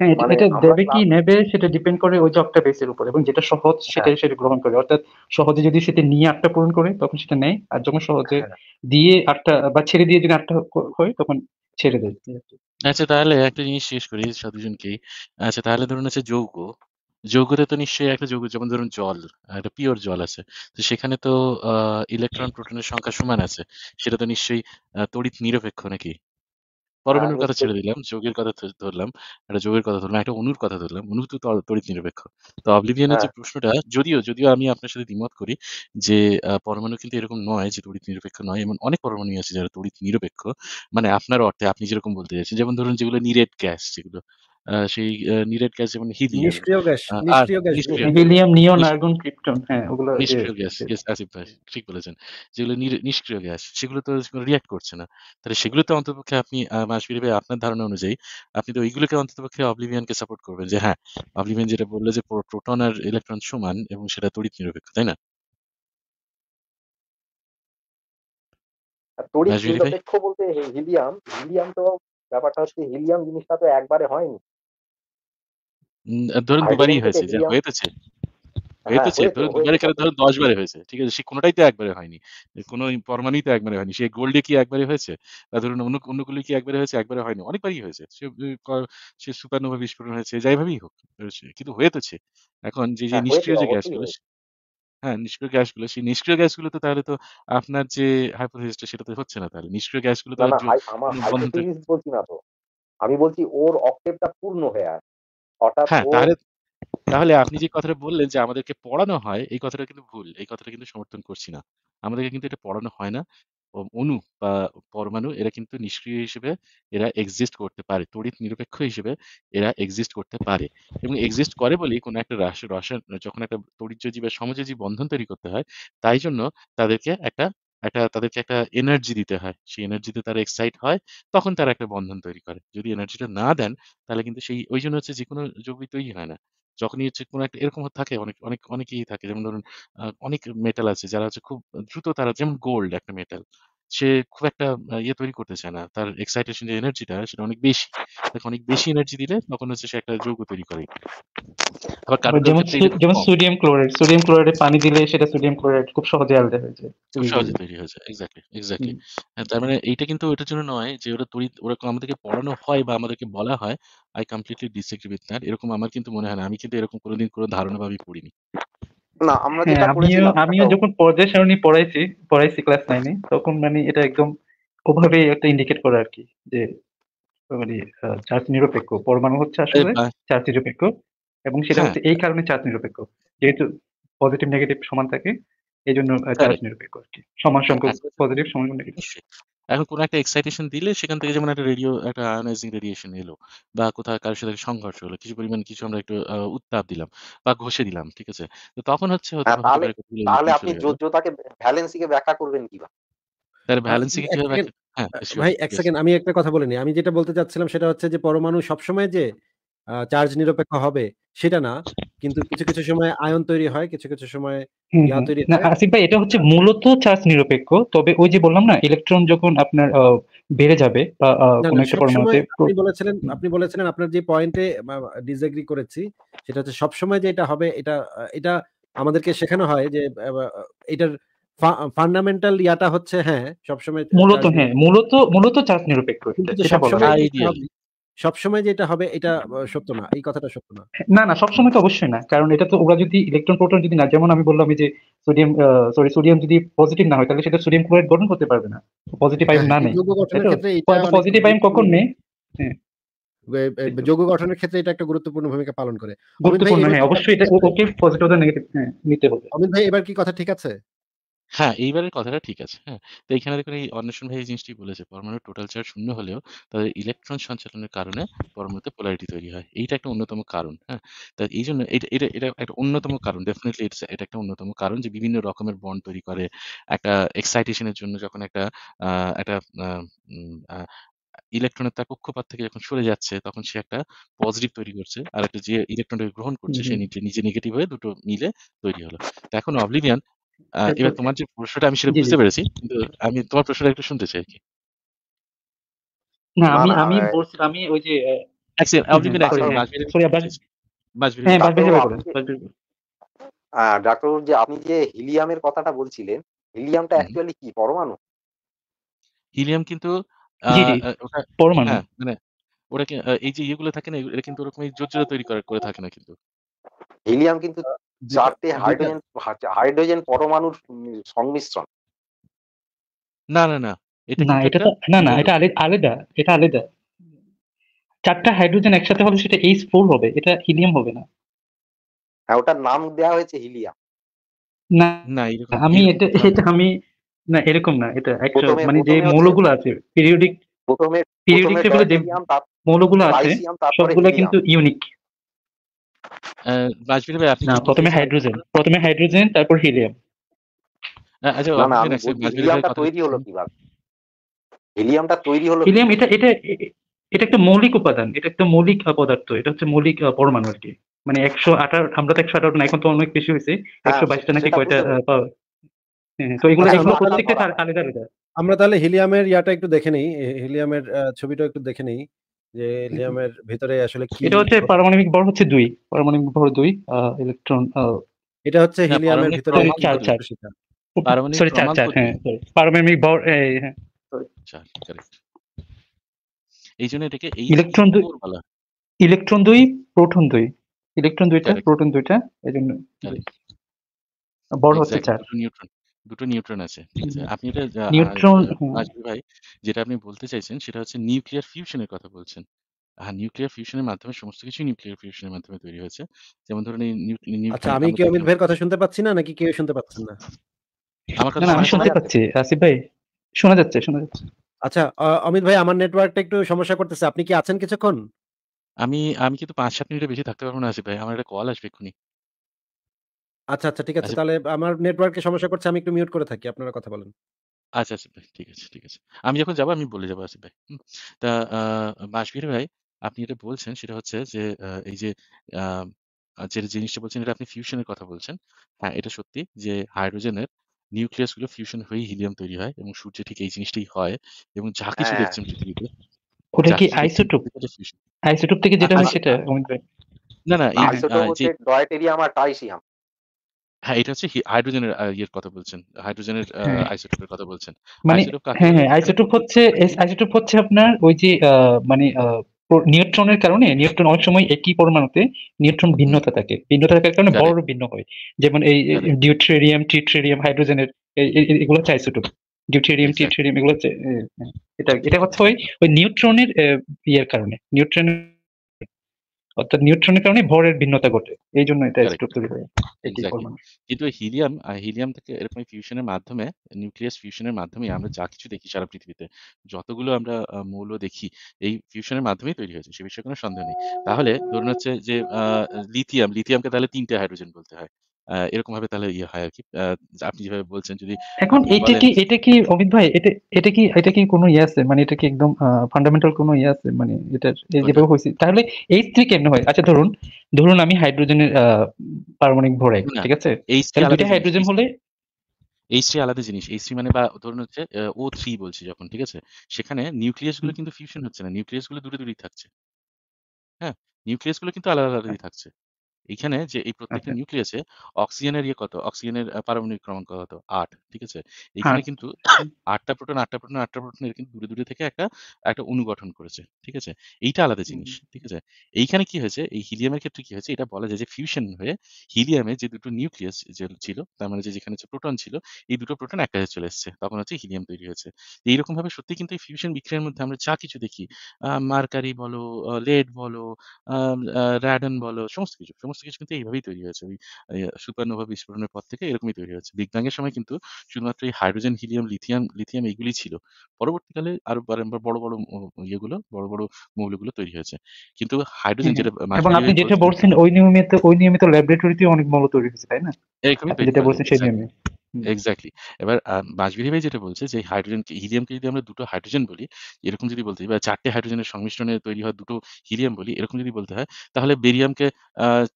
হ্যাঁ, মানে এটা দেবে কি নেবে সেটা ডিপেন্ড করে ওই জবটা বেসের উপর এবং যেটা সহজ হ্যাঁ। সেটা সেটা গ্রহণ করে অর্থাৎ সহজে যদি সেটা নিয়ে আটটা পূরণ করে তখন সেটা নেয় আর যখন সহজে হ্যাঁ। দিয়ে আটটা বা ছেড়ে দিয়ে যদি আটটা হয় তখন ছেড়ে দেয় আচ্ছা তাহলে একটা জিনিস শেষ করি সাধুজনকে আচ্ছা তাহলে ধরুন আছে যৌগ যৌগতে তো নিশ্চয়ই একটা যৌগ যেমন ধরুন জল একটা পিওর জল আছে তো সেখানে তো ইলেকট্রন প্রোটনের সংখ্যা সমান আছে সেটা তো নিশ্চয়ই তড়িৎ নিরপেক্ষ নাকি হ্যাঁ, পরমাণুর কথা ছেড়ে দিলাম, যোগের কথা ধরলাম। একটা যোগের কথা ধরলাম, একটা অনুর কথা ধরলাম। অনু তো তড়িৎ নিরপেক্ষ। তো অবলিভিয়ান এর যে হ্যাঁ। প্রশ্নটা যদিও, যদিও আমি আপনার সাথে দ্বিমত করি যে পরমাণু কিন্তু এরকম নয় যে তড়িৎ নিরপেক্ষ নয়। এমন অনেক পরমাণু আছে যারা তড়িৎ নিরপেক্ষ। মানে আপনার অর্থে আপনি যেরকম বলতে চাইছেন। যেমন ধরুন যেগুলো নিরেট গ্যাস যেগুলো সেই নিরেট গ্যাস যেমন হিলিয়াম নিষ্ক্রিয় গ্যাস নিষ্ক্রিয় gas helium neon argon krypton হ্যাঁ, হ্যাঁ নিষ্ক্রিয় গ্যাস গ্যাস আসিফ ভাই ঠিক বলেছেন যেগুলো নিষ্ক্রিয় গ্যাস সেগুলো তো করছে না তাহলে সেগুলো তো অন্ততপক্ষে আপনি মাসবির ভাই আপনার ধারণা অনুযায়ী আপনি তো ওইগুলোকে অন্ততপক্ষে অবলিভিয়ানকে সাপোর্ট করবেন যে হ্যাঁ অবলিভিয়ান যেটা বললে যে প্রোটন আর ইলেকট্রন সমান এবং সেটা তড়িৎ নিরপেক্ষ তাই না তড়িৎ নিরপেক্ষ বলতে হিলিয়াম হিলিয়াম তো ব্যাপারটা হচ্ছে হিলিয়াম জিনিসটা তো একবারে হয়নি ধরুন হ্যাঁ, দুবারই হয়েছে যে হয়েছে হয়েছে ধরুন খেলে ধরুন দশ বারে হয়েছে ঠিক আছে সে কোনোটাই তো একবারে হয়নি একবারে হয়নি সে গোল্ডে কি একবারে হয়েছে বা ধরুন অন্যগুলি কি একবারে হয়েছে একবারে হয়নি অনেকবারই হয়েছে সে সুপারনোভা বিস্ফোরণ হয়েছে যাইভাবেই হোক কিন্তু হয়েছে এখন যে যে হ্যাঁ, নিষ্ক্রিয় যে গ্যাসগুলো হ্যাঁ নিষ্ক্রিয় গুলো সেই নিষ্ক্রিয় গ্যাসগুলো তো তাহলে তো আপনার যে হাইপোথেসিসটা সেটা তো হচ্ছে না তাহলে নিষ্ক্রিয় গ্যাস গুলো তো আমি বলছি ওর অক্টেভটা পূর্ণ হয়ে আছে হ্যাঁ, তাহলে আপনি যে কথাটা বললেন যে আমাদেরকে পড়ানো হয় এই কথাটা কিন্তু ভুল এই কথাটা কিন্তু সমর্থন করছি না আমাদেরকে কিন্তু এটা পড়ানো হয় না ও- অণু বা পরমাণু এরা কিন্তু নিষ্ক্রিয় হিসেবে এরা এক্সিস্ট করতে পারে তড়িৎ নিরপেক্ষ হিসেবে এরা এক্সিস্ট করতে পারে এবং এক্সিস্ট করে বলেই কোনো একটা রাসায়ন রাসায়ন যখন একটা তড়িৎ জীবের সমযোজী বন্ধন তৈরি করতে হয় তাই জন্য তাদেরকে একটা একটা তাদেরকে একটা এনার্জি দিতে হয় সেই এনার্জিতে তারা এক্সাইট হয় তখন তারা একটা বন্ধন তৈরি করে যদি এনার্জিটা না দেন তাহলে কিন্তু সেই ওই জন্য হচ্ছে যে কোনো যোগী তৈরি হয় না যখনই হচ্ছে কোনো একটা এরকম থাকে অনেক অনেক অনেকেই থাকে যেমন ধরুন অনেক মেটাল আছে যারা হচ্ছে খুব দ্রুত তারা যেমন গোল্ড একটা মেটাল সে খুব একটা ইয়ে তৈরি করতে চায় না তার এক্সাইটেশন যে এনার্জিটা সেটা অনেক বেশি তাকে অনেক বেশি এনার্জি দিলে তখন হচ্ছে সে একটা যৌগ তৈরি করে আবার যেমন যেমন সোডিয়াম ক্লোরাইড সোডিয়াম ক্লোরাইডে পানি দিলে সেটা সোডিয়াম ক্লোরাইড খুব সহজে আলাদা হয়ে যায় খুব সহজে তৈরি হয়ে যায় এক্স্যাক্টলি এক্স্যাক্টলি তার মানে এইটা কিন্তু ওটার জন্য নয় যে ওরা তৈরি ওরা আমাদেরকে পড়ানো হয় বা আমাদেরকে বলা হয় I completely disagree with that এরকম আমার কিন্তু মনে হয় না আমি কিন্তু এরকম কোনোদিন কোনো ধারণা ভাবে পড়িনি না আমরা যেটা হ্যাঁ, আমিও আমিও যখন পর্যায় সারণী পড়াইছি পড়াইছি ক্লাস নাইনে তখন মানে এটা একদম ওভাবে একটা ইন্ডিকেট করে আর কি যে মানে চার্জ নিরপেক্ষ পরমাণু হচ্ছে আসলে চার্জ নিরপেক্ষ এবং সেটা হ্যাঁ। হচ্ছে এই কারণে চার্জ নিরপেক্ষ যেহেতু পজিটিভ নেগেটিভ সমান থাকে এই জন্য হ্যাঁ। চার্জ নিরপেক্ষ আর কি সমান সংখ্যক পজিটিভ সমান সংখ্যক নেগেটিভ এখন কোনো একটা এক্সাইটেশন দিলে সেখান থেকে যেমন একটা রেডিও একটা আয়োনাইজিং রেডিয়েশন এলো বা কোথাও কারোর সাথে সংঘর্ষ হলো কিছু পরিমাণ কিছু আমরা একটু উত্তাপ দিলাম বা ঘষে দিলাম ঠিক আছে তো তখন হচ্ছে তাহলে আপনি যোজ্যতাকে ভ্যালেন্সিকে ব্যাখ্যা করবেন কিভাবে হ্যাঁ, ভাই এক সেকেন্ড আমি একটা কথা বলে নি আমি যেটা বলতে চাচ্ছিলাম সেটা হচ্ছে যে পরমাণু সবসময় যে চার্জ নিরপেক্ষ হবে সেটা না কিন্তু কিছু কিছু সময় আয়ন তৈরি হয় কিছু কিছু সময় না আসিফ ভাই এটা হচ্ছে মূলত চার্জ নিরপেক্ষ তবে ওই যে বললাম না ইলেকট্রন যখন আপনার বেড়ে যাবে বা কোনো একটা পরমাণুতে আপনি বলেছিলেন আপনি বলেছিলেন আপনার যে পয়েন্টে ডিসএগ্রি করেছি সেটা হচ্ছে সব সময় যে এটা হবে এটা এটা আমাদেরকে শেখানো হয় যে এটার ফান্ডামেন্টাল ইয়াটা হচ্ছে হ্যাঁ সবসময় মূলত হ্যাঁ মূলত মূলত চার্জ নিরপেক্ষ সবসময় যেটা হবে এটা সত্য না এই কথাটা সত্য না না না সবসময় তো অবশ্যই না কারণ এটা তো ওরা যদি ইলেকট্রন প্রোটন যদি না যেমন আমি বললাম যে সোডিয়াম সরি সোডিয়াম যদি পজিটিভ না হয় তাহলে সেটা সোডিয়াম ক্লোরাইড গঠন করতে পারবে না পজিটিভ আয়ন না হ্যাঁ, নেই পজিটিভ আয়ন কখন নেই হ্যাঁ। যৌগ গঠনের ক্ষেত্রে এটা একটা গুরুত্বপূর্ণ ভূমিকা পালন করে গুরুত্বপূর্ণ হ্যাঁ অবশ্যই এটা ওকে পজিটিভ নেগেটিভ হ্যাঁ, নিতে হবে অমিত ভাই এবার কি কথা ঠিক আছে হ্যাঁ, এইবারের কথাটা ঠিক আছে। হ্যাঁ? তো এইখানে দেখুন এই অন্বেষণ ভাই এই জিনিসটি বলেছে, পরমাণুর টোটাল চার্জ শূন্য হলেও তাদের ইলেকট্রন সঞ্চালনের কারণে পরমাণুতে পোলারিটি তৈরি হয়। এইটা একটা অন্যতম কারণ। হ্যাঁ? তা এই এটা এটা এটা একটা অন্যতম কারণ। ডেফিনেটলি এটা একটা অন্যতম কারণ যে বিভিন্ন রকমের বন্ড তৈরি করে। একটা এক্সাইটেশন এর জন্য যখন একটা একটা ইলেকট্রনের তার কক্ষপাত থেকে যখন সরে যাচ্ছে তখন সে একটা পজিটিভ তৈরি করছে। আর একটা যে ইলেকট্রনটাকে গ্রহণ করছে সে নিজে, নিজে নেগেটিভ হয়ে দুটো মিলে তৈরি হলো। এখন অবলিভিয়ান এবার তোমার যে প্রশ্নটা আমি সেটা বুঝতে পেরেছি কিন্তু আমি তোমার প্রশ্নটা একটু শুনতে চাই কি না আমি আমি আমি ওই যে আপনি যে হিলিয়ামের কথাটা বলছিলেন হিলিয়ামটা কি পরমাণু হিলিয়াম কিন্তু হ্যাঁ, মানে এই যে ইয়েগুলো থাকে না কিন্তু তৈরি করে থাকে না কিন্তু হিলিয়াম কিন্তু চারটে হাইড্রোজেন হাইড্রোজেন পরমাণুর সংমিশ্রণ না না না এটা না এটা না না এটা আলাদা এটা আলাদা চারটা হাইড্রোজেন একসাথে হলে সেটা এইচ ফোর হবে এটা হিলিয়াম হবে না হ্যাঁ ওটার নাম দেওয়া হয়েছে হিলিয়াম না না আমি এটা এটা আমি না এরকম না এটা মানে যে মৌলগুলো আছে পিরিয়ডিক প্রথমে পিরিয়ডিক টেবিলে যে মৌলগুলো আছে সবগুলো কিন্তু ইউনিক বাজবির ভাই আপনি প্রথমে হাইড্রোজেন প্রথমে হাইড্রোজেন তারপর হিলিয়াম আচ্ছা হিলিয়ামটা তৈরি হলো কিভাবে হিলিয়ামটা তৈরি হলো হিলিয়াম এটা এটা এটা একটা মৌলিক উপাদান এটা একটা মৌলিক পদার্থ এটা হচ্ছে মৌলিক পরমাণু আর কি মানে একশো আঠারো আমরা তো একশো আঠারো না এখন তো অনেক বেশি হয়েছে হ্যাঁ, একশো বাইশটা নাকি কয়টা হ্যাঁ, হ্যাঁ, তো এগুলো আচ্ছা, এগুলো প্রত্যেকটা আলাদা আলাদা আমরা তাহলে হিলিয়ামের ইয়াটা একটু দেখে নেই হিলিয়ামের ছবিটা একটু দেখে নেই যে হিলিয়ামের ভিতরে আসলে কি এটা হচ্ছে পারমাণবিক ভর হচ্ছে 2 পারমাণবিক ভর 2 ইলেকট্রন এটা হচ্ছে হিলিয়ামের ভিতরে চার চার পারমাণবিক সরি চার চার হ্যাঁ পারমাণবিক ভর হ্যাঁ চার কারেক্ট এই জন্য এটাকে ইলেকট্রন দুই ইলেকট্রন দুই প্রোটন দুই ইলেকট্রন দুইটা প্রোটন দুইটা এই জন্য ভর হচ্ছে চার নিউট্রন দুটো নিউট্রন আছে আপনি এটা নিউট্রন হ্যাঁ। ভাই যেটা আপনি বলতে চাইছেন সেটা হচ্ছে নিউক্লিয়ার ফিউশনের কথা বলছেন হ্যাঁ নিউক্লিয়ার ফিউশনের মাধ্যমে সমস্ত কিছু নিউক্লিয়ার ফিউশনের মাধ্যমে তৈরি হয়েছে যেমন ধরুন আচ্ছা আমি কি অমিত ভাইয়ের কথা শুনতে পাচ্ছি না নাকি কেউ শুনতে পাচ্ছেন না আমার কথা আমি শুনতে পাচ্ছি আসিফ ভাই শোনা যাচ্ছে শোনা যাচ্ছে আচ্ছা অমিত ভাই আমার নেটওয়ার্কটা একটু সমস্যা করতেছে আপনি কি আছেন কিছুক্ষণ আমি আমি কিন্তু পাঁচ সাত মিনিটের বেশি থাকতে পারবো না আসিফ ভাই আমার একটা কল আসবে এক্ষুনি আচ্ছা, আচ্ছা ঠিক আছে। আচ্ছা। তাহলে আমার সমস্যা করছে। আমি একটু মিউট করে থাকি। আপনারা কথা বলেন। আচ্ছা, আচ্ছা ভাই। ঠিক আছে, ঠিক আছে। আমি যখন আমি বলে যাবো আসিফ ভাই। তা ভাই আপনি যেটা বলছেন সেটা হচ্ছে যে এই যে যে জিনিসটা বলছেন এটা আপনি কথা বলছেন। হ্যাঁ, এটা সত্যি যে হাইড্রোজেনের নিউক্লিয়াস গুলো ফিউশন হয়ে হিলিয়াম তৈরি হয় এবং সূর্য ঠিক এই জিনিসটাই হয় এবং যা কিছু হ্যাঁ। দেখছেন পৃথিবীতে ওটা কি আইসোটোপ? আইসোটোপ থেকে যেটা আচ্ছা, হয় সেটা আচ্ছা। না, না এই যে ডয়টেরিয়াম আর হ্যাঁ এটা হচ্ছে হাইড্রোজেনের ইয়ের কথা বলছেন। হাইড্রোজেনের হ্যাঁ। আইসোটোপের কথা বলছেন। মানে হ্যাঁ, হ্যাঁ আইসোটোপ হচ্ছে আইসোটোপ হচ্ছে আপনার ওই যে মানে নিউট্রনের কারণে নিউট্রন অনেক সময় একই পরমাণুতে নিউট্রন ভিন্নতা থাকে। ভিন্নতা থাকার কারণে বড় ভিন্ন হয়। যেমন এই এই কারেক্ট। হাইড্রোজেনের এগুলো হচ্ছে আইসোটোপ। আচ্ছা। এগুলো হচ্ছে হ্যাঁ, এটা এটা হচ্ছে ওই ওই নিউট্রনের ইয়ের কারণে। নিউট্রনের অর্থাৎ নিউট্রনের কারণে ভরের ভিন্নতা ঘটে এই জন্য এটা স্টোর হয় কিন্তু হিলিয়াম হিলিয়াম থেকে এরকম ফিউশনের মাধ্যমে নিউক্লিয়াস ফিউশনের মাধ্যমে আমরা যা কিছু দেখি সারা পৃথিবীতে যতগুলো আমরা মৌল দেখি এই ফিউশনের মাধ্যমেই তৈরি হয়েছে সে বিষয়ে কোনো সন্দেহ নেই তাহলে ধরুন হচ্ছে যে লিথিয়াম লিথিয়ামকে তাহলে তিনটে হাইড্রোজেন বলতে হয় এরকম ভাবে তাহলে ইয়ে হয় আর কি আপনি যেভাবে বলছেন যদি এখন এটা কি এটা কি অমিত ভাই এটা এটা কি এটা কি কোনো ইয়ে আছে মানে এটা কি একদম ফান্ডামেন্টাল কোনো ইয়ে আছে মানে এটা যেভাবে হয়েছে তাহলে এইচ থ্রি কেমনে হয় আচ্ছা ধরুন ধরুন আমি হাইড্রোজেনের পারমাণবিক ভরাই ঠিক আছে এইচ থ্রি হাইড্রোজেন হলে এইচ থ্রি আলাদা জিনিস এইচ থ্রি মানে বা ধরুন হচ্ছে ও থ্রি বলছি যখন ঠিক আছে সেখানে নিউক্লিয়াস গুলো কিন্তু ফিউশন হচ্ছে না নিউক্লিয়াস গুলো দূরে দূরেই থাকছে হ্যাঁ নিউক্লিয়াস গুলো কিন্তু আলাদা আলাদাই হ্যাঁ। থাকছে এখানে যে এই প্রত্যেকটা আচ্ছা। নিউক্লিয়াসে অক্সিজেনের ইয়ে কত? অক্সিজেনের পারমাণবিক ক্রমাঙ্ক কত? আট ঠিক আছে? হ্যাঁ। এখানে কিন্তু আটটা প্রোটন, আটটা প্রোটন, আটটা প্রোটন এর কিন্তু দূরে, দূরে থেকে একটা, একটা অনুগঠন করেছে। ঠিক আছে? এইটা আলাদা জিনিস। ঠিক আছে? এইখানে কি হয়েছে? এই হিলিয়ামের ক্ষেত্রে কি হয়েছে? এটা বলা যায় যে ফিউশন হয়ে হিলিয়ামে যে দুটো নিউক্লিয়াস যে ছিল, তার মানে যে যেখানে যে প্রোটন ছিল, এই দুটো প্রোটন এক কাছে চলে এসেছে। তখন হচ্ছে হিলিয়াম তৈরি হয়েছে। এইরকম ভাবে সত্যি কিন্তু এই ফিউশন বিক্রিয়ার মধ্যে আমরা যা কিছু দেখি, মার্কারি বলো, লেড বলো, আ বলো, সমস্ত কিছু, সমস্ত কিছু কিন্তু এইভাবেই তৈরি হয়েছে ওই সুপারনোভা বিস্ফোরণের পর থেকে এরকমই তৈরি হয়েছে বিগ বিজ্ঞানের সময় কিন্তু শুধুমাত্র এই হাইড্রোজেন হিলিয়াম লিথিয়াম লিথিয়াম এইগুলি ছিল পরবর্তীকালে আরো বড় বড় ইয়েগুলো বড় বড় মৌলগুলো তৈরি হয়েছে কিন্তু হাইড্রোজেন যেটা এবং আপনি যেটা বলছেন ওই নিয়মিত ওই নিয়মিত ল্যাবরেটরিতে অনেক মৌল তৈরি হয়েছে তাই না যেটা বলছেন সেই নিয়মে এক্সাক্টলি এবার বাঁশবিরি ভাই যেটা বলছে যে হাইড্রোজেন হিলিয়ামকে যদি আমরা দুটো হাইড্রোজেন বলি এরকম যদি বলতে বা চারটে হাইড্রোজেনের সংমিশ্রণে তৈরি হয় দুটো হিলিয়াম বলি এরকম যদি বলতে হয় তাহলে বেরিয়ামকে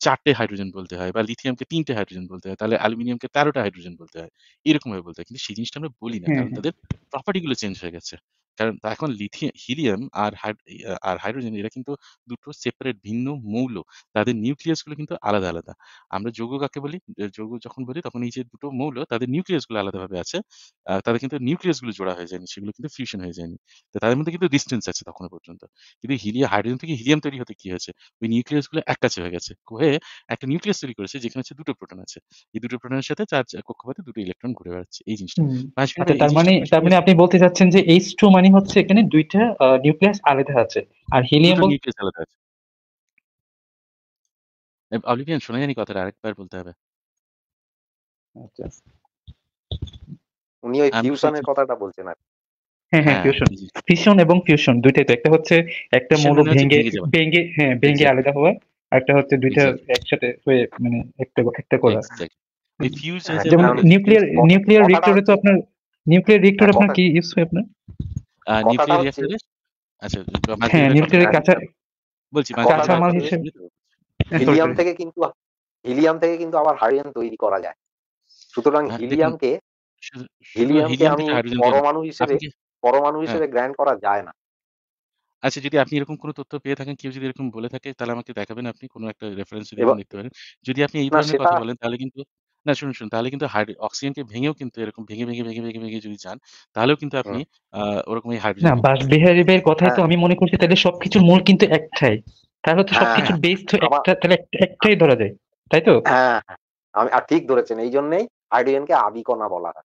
চারটে হাইড্রোজেন বলতে হয় বা লিথিয়ামকে তিনটে হাইড্রোজেন বলতে হয় তাহলে অ্যালুমিনিয়ামকে তেরোটা হাইড্রোজেন বলতে হয় এরকম ভাবে বলতে হয় কিন্তু সেই জিনিসটা আমরা বলি না হ্যাঁ, কারণ হ্যাঁ। তাদের প্রপার্টিগুলো চেঞ্জ হয়ে গেছে কারণ এখন লিথিয়াম হিলিয়াম আর আর হাইড্রোজেন এরা কিন্তু দুটো সেপারেট ভিন্ন মৌল তাদের নিউক্লিয়াসগুলো কিন্তু আলাদা আলাদা আমরা যৌগ কাকে বলি যৌগ যখন বলি তখন এই যে দুটো মৌল তাদের নিউক্লিয়াসগুলো আলাদাভাবে আছে তাদের কিন্তু নিউক্লিয়াসগুলো জোড়া হয়ে যায়নি সেগুলো কিন্তু ফিউশন হয়ে যায়নি তো তাদের মধ্যে কিন্তু ডিস্টেন্স আছে তখন পর্যন্ত কিন্তু হিলিয়া হাইড্রোজেন থেকে হিলিয়াম তৈরি হতে কি হয়েছে ওই নিউক্লিয়াসগুলো এক কাছে হয়ে গেছে হয়ে একটা নিউক্লিয়াস তৈরি করেছে যেখানে হচ্ছে দুটো প্রোটন আছে এই দুটো প্রোটনের সাথে চার্জ কক্ষপথে দুটো ইলেকট্রন ঘুরে বেড়াচ্ছে এই জিনিসটা আচ্ছা, তার মানে তার মানে আপনি বলতে চাচ্ছেন যে এইচ টু মানে মানে হচ্ছে এখানে দুইটা নিউক্লিয়াস আলাদা আছে আর হিলিয়াম নিউক্লিয়াস আলাদা আছে অলিভিয়ান শোনা জানি কথাটা আরেকবার বলতে হবে আচ্ছা। উনি ওই ফিউশনের আচ্ছা। কথাটা বলছেন আর ফিউশন হ্যাঁ, হ্যাঁ, হ্যাঁ, এবং ফিউশন দুইটাই তো একটা হচ্ছে একটা মৌল মানে ভেঙ্গে ভেঙে হ্যাঁ ভেঙে আলাদা হওয়া একটা হচ্ছে দুইটা একসাথে হয়ে মানে একটা একটা করা নিউক্লিয়ার নিউক্লিয়ার রিয়েক্টরে তো আপনার নিউক্লিয়ার রিয়েক্টর আপনার কি ইউজ হয় আপনার আচ্ছা হ্যাঁ, হ্যাঁ, হ্যাঁ, হিলিয়ামকে পরমাণু হিসেবে পরমাণু হিসেবে করা যায় না আচ্ছা যদি আপনি এরকম কোনো তথ্য পেয়ে থাকেন কেউ যদি এরকম বলে থাকে তাহলে আমাকে দেখাবেন আপনি কোনো একটা রেফারেন্স দিয়ে দেখতে পারেন যদি আপনি এই ধরনের কথা বলেন তাহলে কিন্তু না শুনুন শুনুন তাহলে কিন্তু হাইড্রো অক্সিজেনকে ভেঙেও কিন্তু এরকম ভেঙে ভেঙে ভেঙে ভেঙে ভেঙে যদি যান তাহলেও কিন্তু আপনি ওরকম এই হাইড্রোজেন না বাস বিহেভিয়ারের ভাইয়ের কথাই তো হ্যাঁ। আমি মনে করছি তাহলে সবকিছুর মূল কিন্তু একটাই তাহলে তো হ্যাঁ, সবকিছু বেস তো হ্যাঁ। একটা তাহলে একটাই ধরা যায় তাই তো হ্যাঁ আমি আর ঠিক ধরেছেন এই জন্যই হাইড্রোজেনকে আদিকণা বলা হয়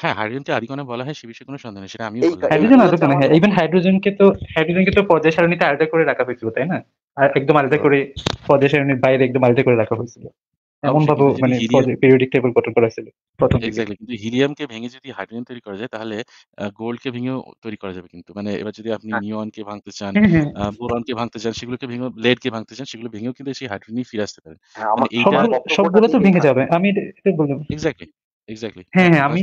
হ্যাঁ হাইড্রোজেনকে আদিকণা বলা হয় সে বিষয়ে কোনো সন্দেহ নেই সেটা আমিও বলি হাইড্রোজেন আদিকণা হ্যাঁ ইভেন হাইড্রোজেনকে তো হাইড্রোজেনকে তো পর্যায় সারণীতে আলাদা করে রাখা হয়েছিল তাই না আর একদম আলাদা করে পর্যায় সারণীর বাইরে একদম আলাদা করে রাখা হয়েছিল এমন ভাবে মানে পিরিয়ডিক টেবিল গঠন করা হয়েছিল প্রথম এক্স্যাক্টলি কিন্তু হিলিয়ামকে ভেঙে যদি হাইড্রোজেন তৈরি করা যায় তাহলে গোল্ডকে ভেঙে তৈরি করা যাবে কিন্তু মানে এবার যদি আপনি হ্যাঁ। নিয়নকে ভাঙতে চান হ্যাঁ, হ্যাঁ। বোরনকে ভাঙতে চান সেগুলোকে ভেঙে লেডকে ভাঙতে চান সেগুলো ভেঙেও কিন্তু সেই হাইড্রোজেনই ফিরে আসতে পারে মানে, সবগুলো তো ভেঙে যাবে আমি এটা বললাম এক্স্যাক্টলি এক্স্যাক্টলি হ্যাঁ হ্যাঁ আমি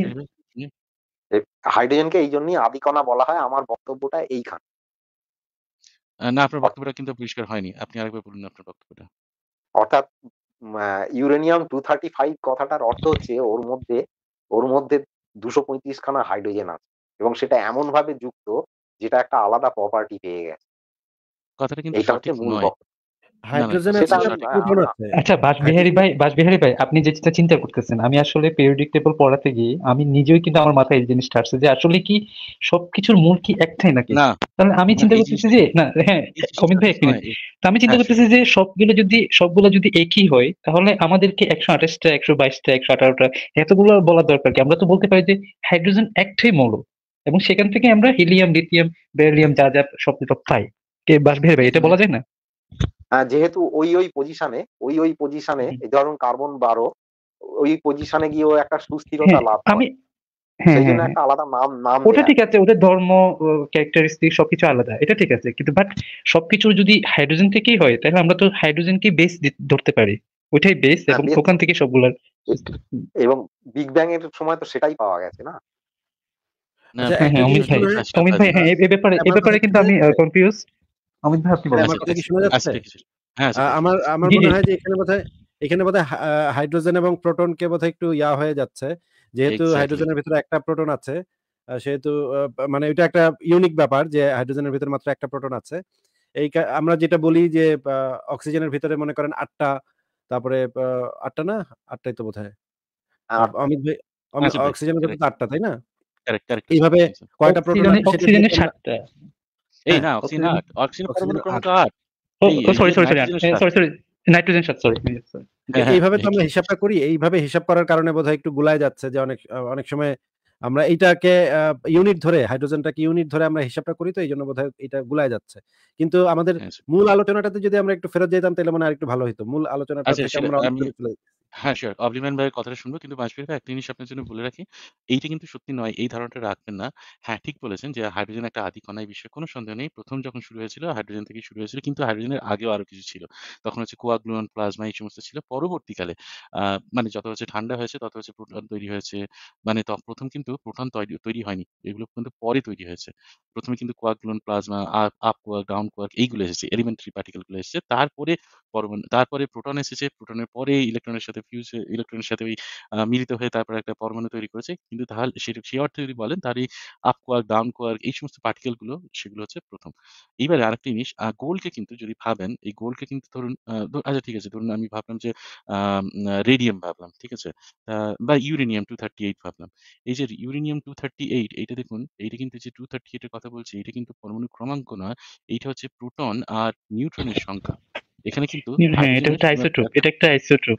হাইড্রোজেনকে এই জন্যই আদিকণা বলা হয় আমার বক্তব্যটা এইখানে না আপনার বক্তব্যটা কিন্তু পরিষ্কার হয়নি আপনি আরেকবার বলুন আপনার বক্তব্যটা অর্থাৎ ইউরেনিয়াম টু থার্টি ফাইভ কথাটার অর্থ হচ্ছে ওর মধ্যে ওর মধ্যে দুশো পঁয়ত্রিশ খানা হাইড্রোজেন আছে এবং সেটা এমন ভাবে যুক্ত যেটা একটা আলাদা প্রপার্টি পেয়ে গেছে কথাটা কিন্তু এটা হচ্ছে সঠিক মূল নয় হাইড্রোজেন আছে আচ্ছা বাসবিহারী ভাই বাসবিহারী ভাই আপনি যে চিন্তা করতেছেন আমি আসলে পিরিয়ডিক টেবল পড়াতে গিয়ে আমি নিজেও কিন্তু আমার মাথায় এই জিনিসটা আসছে যে আসলে কি সবকিছুর মূল কি একটাই নাকি তাহলে আমি চিন্তা করতেছি যে না হ্যাঁ অমিত ভাই এক মিনিট আমি চিন্তা হ্যাঁ, করতেছি যে সবগুলো যদি সবগুলো যদি একই হয় তাহলে আমাদেরকে একশো আঠাশটা একশো বাইশটা একশো আঠারোটা এতগুলো বলা দরকার কি আমরা তো বলতে পারি যে হাইড্রোজেন একটাই মৌল এবং সেখান থেকে আমরা হিলিয়াম লিথিয়াম বেরিলিয়াম যা যা সব পাই বাসবিহারী ভাই এটা বলা যায় না যেহেতু ওই ওই পজিশনে ওই ওই পজিশনে ধরুন কার্বন বারো ওই পজিশনে গিয়ে ও একটা সুস্থিরতা হ্যাঁ, লাভ আমি হ্যাঁ, হ্যাঁ, ওটা ঠিক আছে ওদের ধর্ম ক্যারেক্টারিস্টিক সবকিছু আলাদা এটা ঠিক আছে কিন্তু বাট সবকিছু যদি হাইড্রোজেন থেকেই হয় তাহলে আমরা তো হাইড্রোজেনকে বেস ধরতে পারি ওইটাই বেস এবং ওখান থেকে সবগুলোর এবং বিগ ব্যাং এর সময় তো সেটাই পাওয়া গেছে না আচ্ছা, অমিত ভাই অমিত ভাই হ্যাঁ এ ব্যাপারে এ ব্যাপারে কিন্তু আমি কনফিউজ অমিত ভাই আপনি আচ্ছা, হ্যাঁ আচ্ছা, আমার আমার মনে হয় যে এখানে বোধহয় এখানে বোধহয় হাইড্রোজেন এবং প্রোটনকে বোধহয় একটু ইয়া হয়ে যাচ্ছে যেহেতু হাইড্রোজেনের ভিতরে একটা প্রোটন আছে সেহেতু মানে এটা একটা ইউনিক ব্যাপার যে হাইড্রোজেনের ভিতরে মাত্র একটা প্রোটন আছে এই আমরা যেটা বলি যে অক্সিজেনের ভিতরে মনে করেন আটটা তারপরে আটটা না আটটাই তো বোধহয় অমিত ভাই আচ্ছা, অক্সিজেনের ভিতরে আটটা তাই না এইভাবে কয়টা প্রোটন অক্সিজেনের এই হ্যাঁ, না অক্সিজেন আট অক্সিজেন পরমাণু ক্রমাঙ্ক আট sorry sorry sorry sorry sorry nitrogen sorry এইভাবে তো হ্যাঁ। আমরা হিসাবটা করি এইভাবে হিসাব করার কারণে বোধহয় একটু গুলায় যাচ্ছে যে অনেক অনেক সময় আমরা এইটাকে ইউনিট ধরে হাইড্রোজেনটাকে ইউনিট ধরে আমরা হিসাবটা করি তো এই জন্য বোধহয় এটা গুলায় যাচ্ছে কিন্তু আমাদের হ্যাঁ, মূল আলোচনাটাতে যদি আমরা একটু ফেরত যেতাম তাহলে মনে হয় একটু ভালো হতো মূল আলোচনাটা আচ্ছা, আমরা হ্যাঁ, শিওর। অবলিমান ভাইয়ের কথাটা শুনবো। কিন্তু বাজপেয়ী ভাই একটা জিনিস আপনার জন্য বলে রাখি। এইটা কিন্তু সত্যি নয়। এই ধারণাটা রাখবেন না। হ্যাঁ, ঠিক বলেছেন যে হাইড্রোজেন একটা আদি কণা এই বিষয়ে কোনো সন্দেহ নেই। প্রথম যখন শুরু হয়েছিল হাইড্রোজেন থেকে শুরু হয়েছিল। কিন্তু হাইড্রোজেনের আগেও আরো কিছু ছিল। তখন হচ্ছে কোয়াগুলন, প্লাজমা এই সমস্ত ছিল। পরবর্তীকালে মানে যত হচ্ছে ঠান্ডা হয়েছে তত হচ্ছে প্রোটন তৈরি হয়েছে। মানে প্রথম কিন্তু প্রোটন তৈরি তৈরি হয়নি। এগুলো কিন্তু পরে তৈরি হয়েছে। প্রথমে এ কিন্তু quark gluon, plasma, up up quark, down quark এইগুলো এসেছে। এলিমেন্টারি পার্টিকেল গুলো এসেছে। তারপরে পরমাণু তারপরে প্রোটন এসেছে। প্রোটনের পরে ইলেকট্রনের সাথে একটা ফিউজ ইলেকট্রনের সাথে ওই মিলিত হয়ে তারপর একটা পরমাণু তৈরি করেছে কিন্তু তাহলে সে সে অর্থে যদি বলেন তার এই আপ কোয়ার্ক ডাউন কোয়ার্ক এই সমস্ত পার্টিকেলগুলো সেগুলো হচ্ছে প্রথম এইবারে আরেকটা জিনিস গোলকে কিন্তু যদি ভাবেন এই গোলকে কিন্তু ধরুন আচ্ছা ঠিক আছে ধরুন আমি ভাবলাম যে রেডিয়াম ভাবলাম ঠিক আছে বা ইউরেনিয়াম টু থার্টি এইট ভাবলাম এই যে ইউরেনিয়াম টু থার্টি এইট এইটা দেখুন এইটা কিন্তু যে টু থার্টি এইটের কথা বলছি এটা কিন্তু পরমাণু ক্রমাঙ্ক নয় এইটা হচ্ছে প্রোটন আর নিউট্রনের সংখ্যা এখানে কিন্তু হ্যাঁ এটা একটা আইসোটোপ এটা একটা আইসোটোপ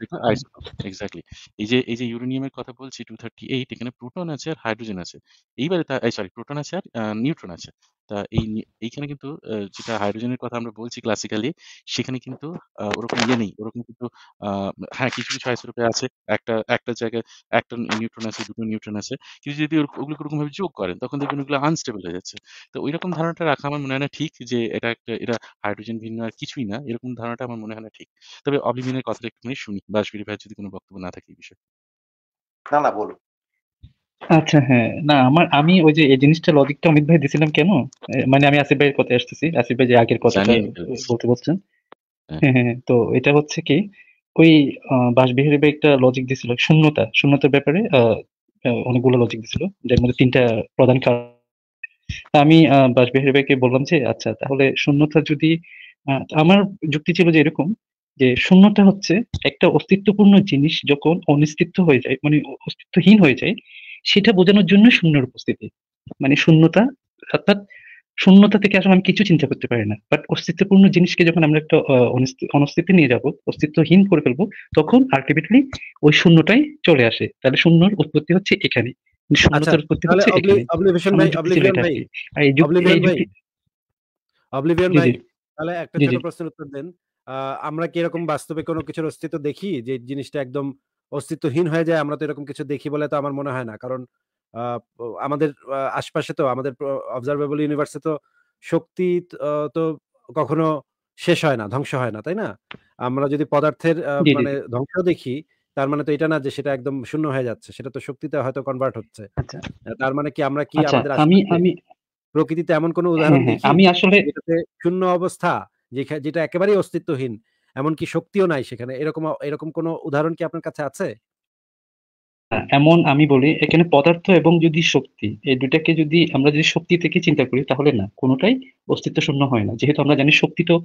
এক্স্যাক্টলি এই যে এই যে ইউরেনিয়ামের কথা বলছি 238 এখানে প্রোটন আছে আর হাইড্রোজেন আছে এইবারে তা সরি প্রোটন আছে আর নিউট্রন আছে তা এই এইখানে কিন্তু যেটা হাইড্রোজেনের কথা আমরা বলছি ক্লাসিক্যালি সেখানে কিন্তু ওরকম ইয়ে নেই ওরকম কিন্তু হ্যাঁ কিছু কিছু আইসোটোপে আছে একটা একটা জায়গায় একটা নিউট্রন আছে দুটো নিউট্রন আছে কিন্তু যদি ওগুলো ওরকম ভাবে যোগ করেন তখন দেখবেন ওগুলো আনস্টেবল হয়ে যাচ্ছে তো ওইরকম ধারণাটা রাখা আমার মনে হয় না ঠিক যে এটা একটা এটা হাইড্রোজেন ভিন্ন আর কিছুই না এরকম ধারণা ধারণাটা আমার মনে হয় না ঠিক। তবে অবলিভিয়ন কথা একটু মানে শুনি। বাসবিরি ভাই যদি কোনো বক্তব্য না থাকে এই বিষয়ে। না, না বলুন। আচ্ছা হ্যাঁ, না আমার আমি ওই যে এই জিনিসটা লজিকটা অমিত ভাই দিছিলাম কেন? মানে আমি আসিফ ভাইয়ের কথা আসতেছি। আসিফ ভাই যে আগের কথা বলতে বলছেন। হ্যাঁ।, হ্যাঁ, হ্যাঁ, হ্যাঁ। তো এটা হচ্ছে কি ওই আ ভাই একটা লজিক দিছিল শূন্যতা। শূন্যতার ব্যাপারে আ অনেকগুলো লজিক দিছিল। যার মধ্যে তিনটা প্রধান কারণ আমি আ বাঁশবিহারী ভাইকে বললাম যে আচ্ছা তাহলে শূন্যতা যদি আমার যুক্তি ছিল যে এরকম যে শূন্যটা হচ্ছে একটা অস্তিত্বপূর্ণ জিনিস যখন অনিস্তিত্ব হয়ে যায় মানে অস্তিত্বহীন হয়ে যায় সেটা বোঝানোর জন্য শূন্যের উপস্থিতি মানে শূন্যতা অর্থাৎ শূন্যতা থেকে আসলে আমি কিছু চিন্তা করতে পারি না বাট অস্তিত্বপূর্ণ জিনিসকে যখন আমরা একটা অনস্তিত্বে নিয়ে যাব অস্তিত্বহীন করে ফেলবো তখন আলটিমেটলি ওই শূন্যটাই চলে আসে তাহলে শূন্যর উৎপত্তি হচ্ছে এখানে মানে শূন্যতার আচ্ছা, উৎপত্তি হচ্ছে এখানে আর এই ভাই অবলিভিয়ন ভাই তাহলে একটা ছোট প্রশ্নের উত্তর দেন। আমরা কি এরকম বাস্তবে কোনো কিছুর অস্তিত্ব দেখি? যে জিনিসটা একদম অস্তিত্বহীন হয়ে যায়, আমরা তো এরকম কিছু দেখি বলে তো আমার মনে হয় না। কারণ আমাদের আশপাশে তো আমাদের অবজারভেবল ইউনিভার্সে তো শক্তি তো কখনো শেষ হয় না, ধ্বংস হয় না, তাই না? আমরা যদি পদার্থের মানে ধ্বংস দেখি, তার মানে তো এটা না যে সেটা একদম শূন্য হয়ে যাচ্ছে। সেটা তো শক্তিতে হয়তো কনভার্ট হচ্ছে। আচ্ছা। তার মানে কি আমরা কি আচ্ছা, আমাদের আমি আমি প্রকৃতিতে এমন কোনো হ্যাঁ, উদাহরণ হ্যাঁ, আমি আসলে শূন্য অবস্থা যেটা একেবারেই অস্তিত্বহীন এমনকি শক্তিও নাই সেখানে এরকম এরকম কোনো উদাহরণ কি আপনার কাছে আছে হ্যাঁ, এমন আমি বলি এখানে পদার্থ এবং যদি শক্তি এই দুটাকে যদি আমরা যদি শক্তি থেকে চিন্তা করি তাহলে না কোনোটাই অস্তিত্ব শূন্য হয় না যেহেতু আমরা জানি শক্তি তো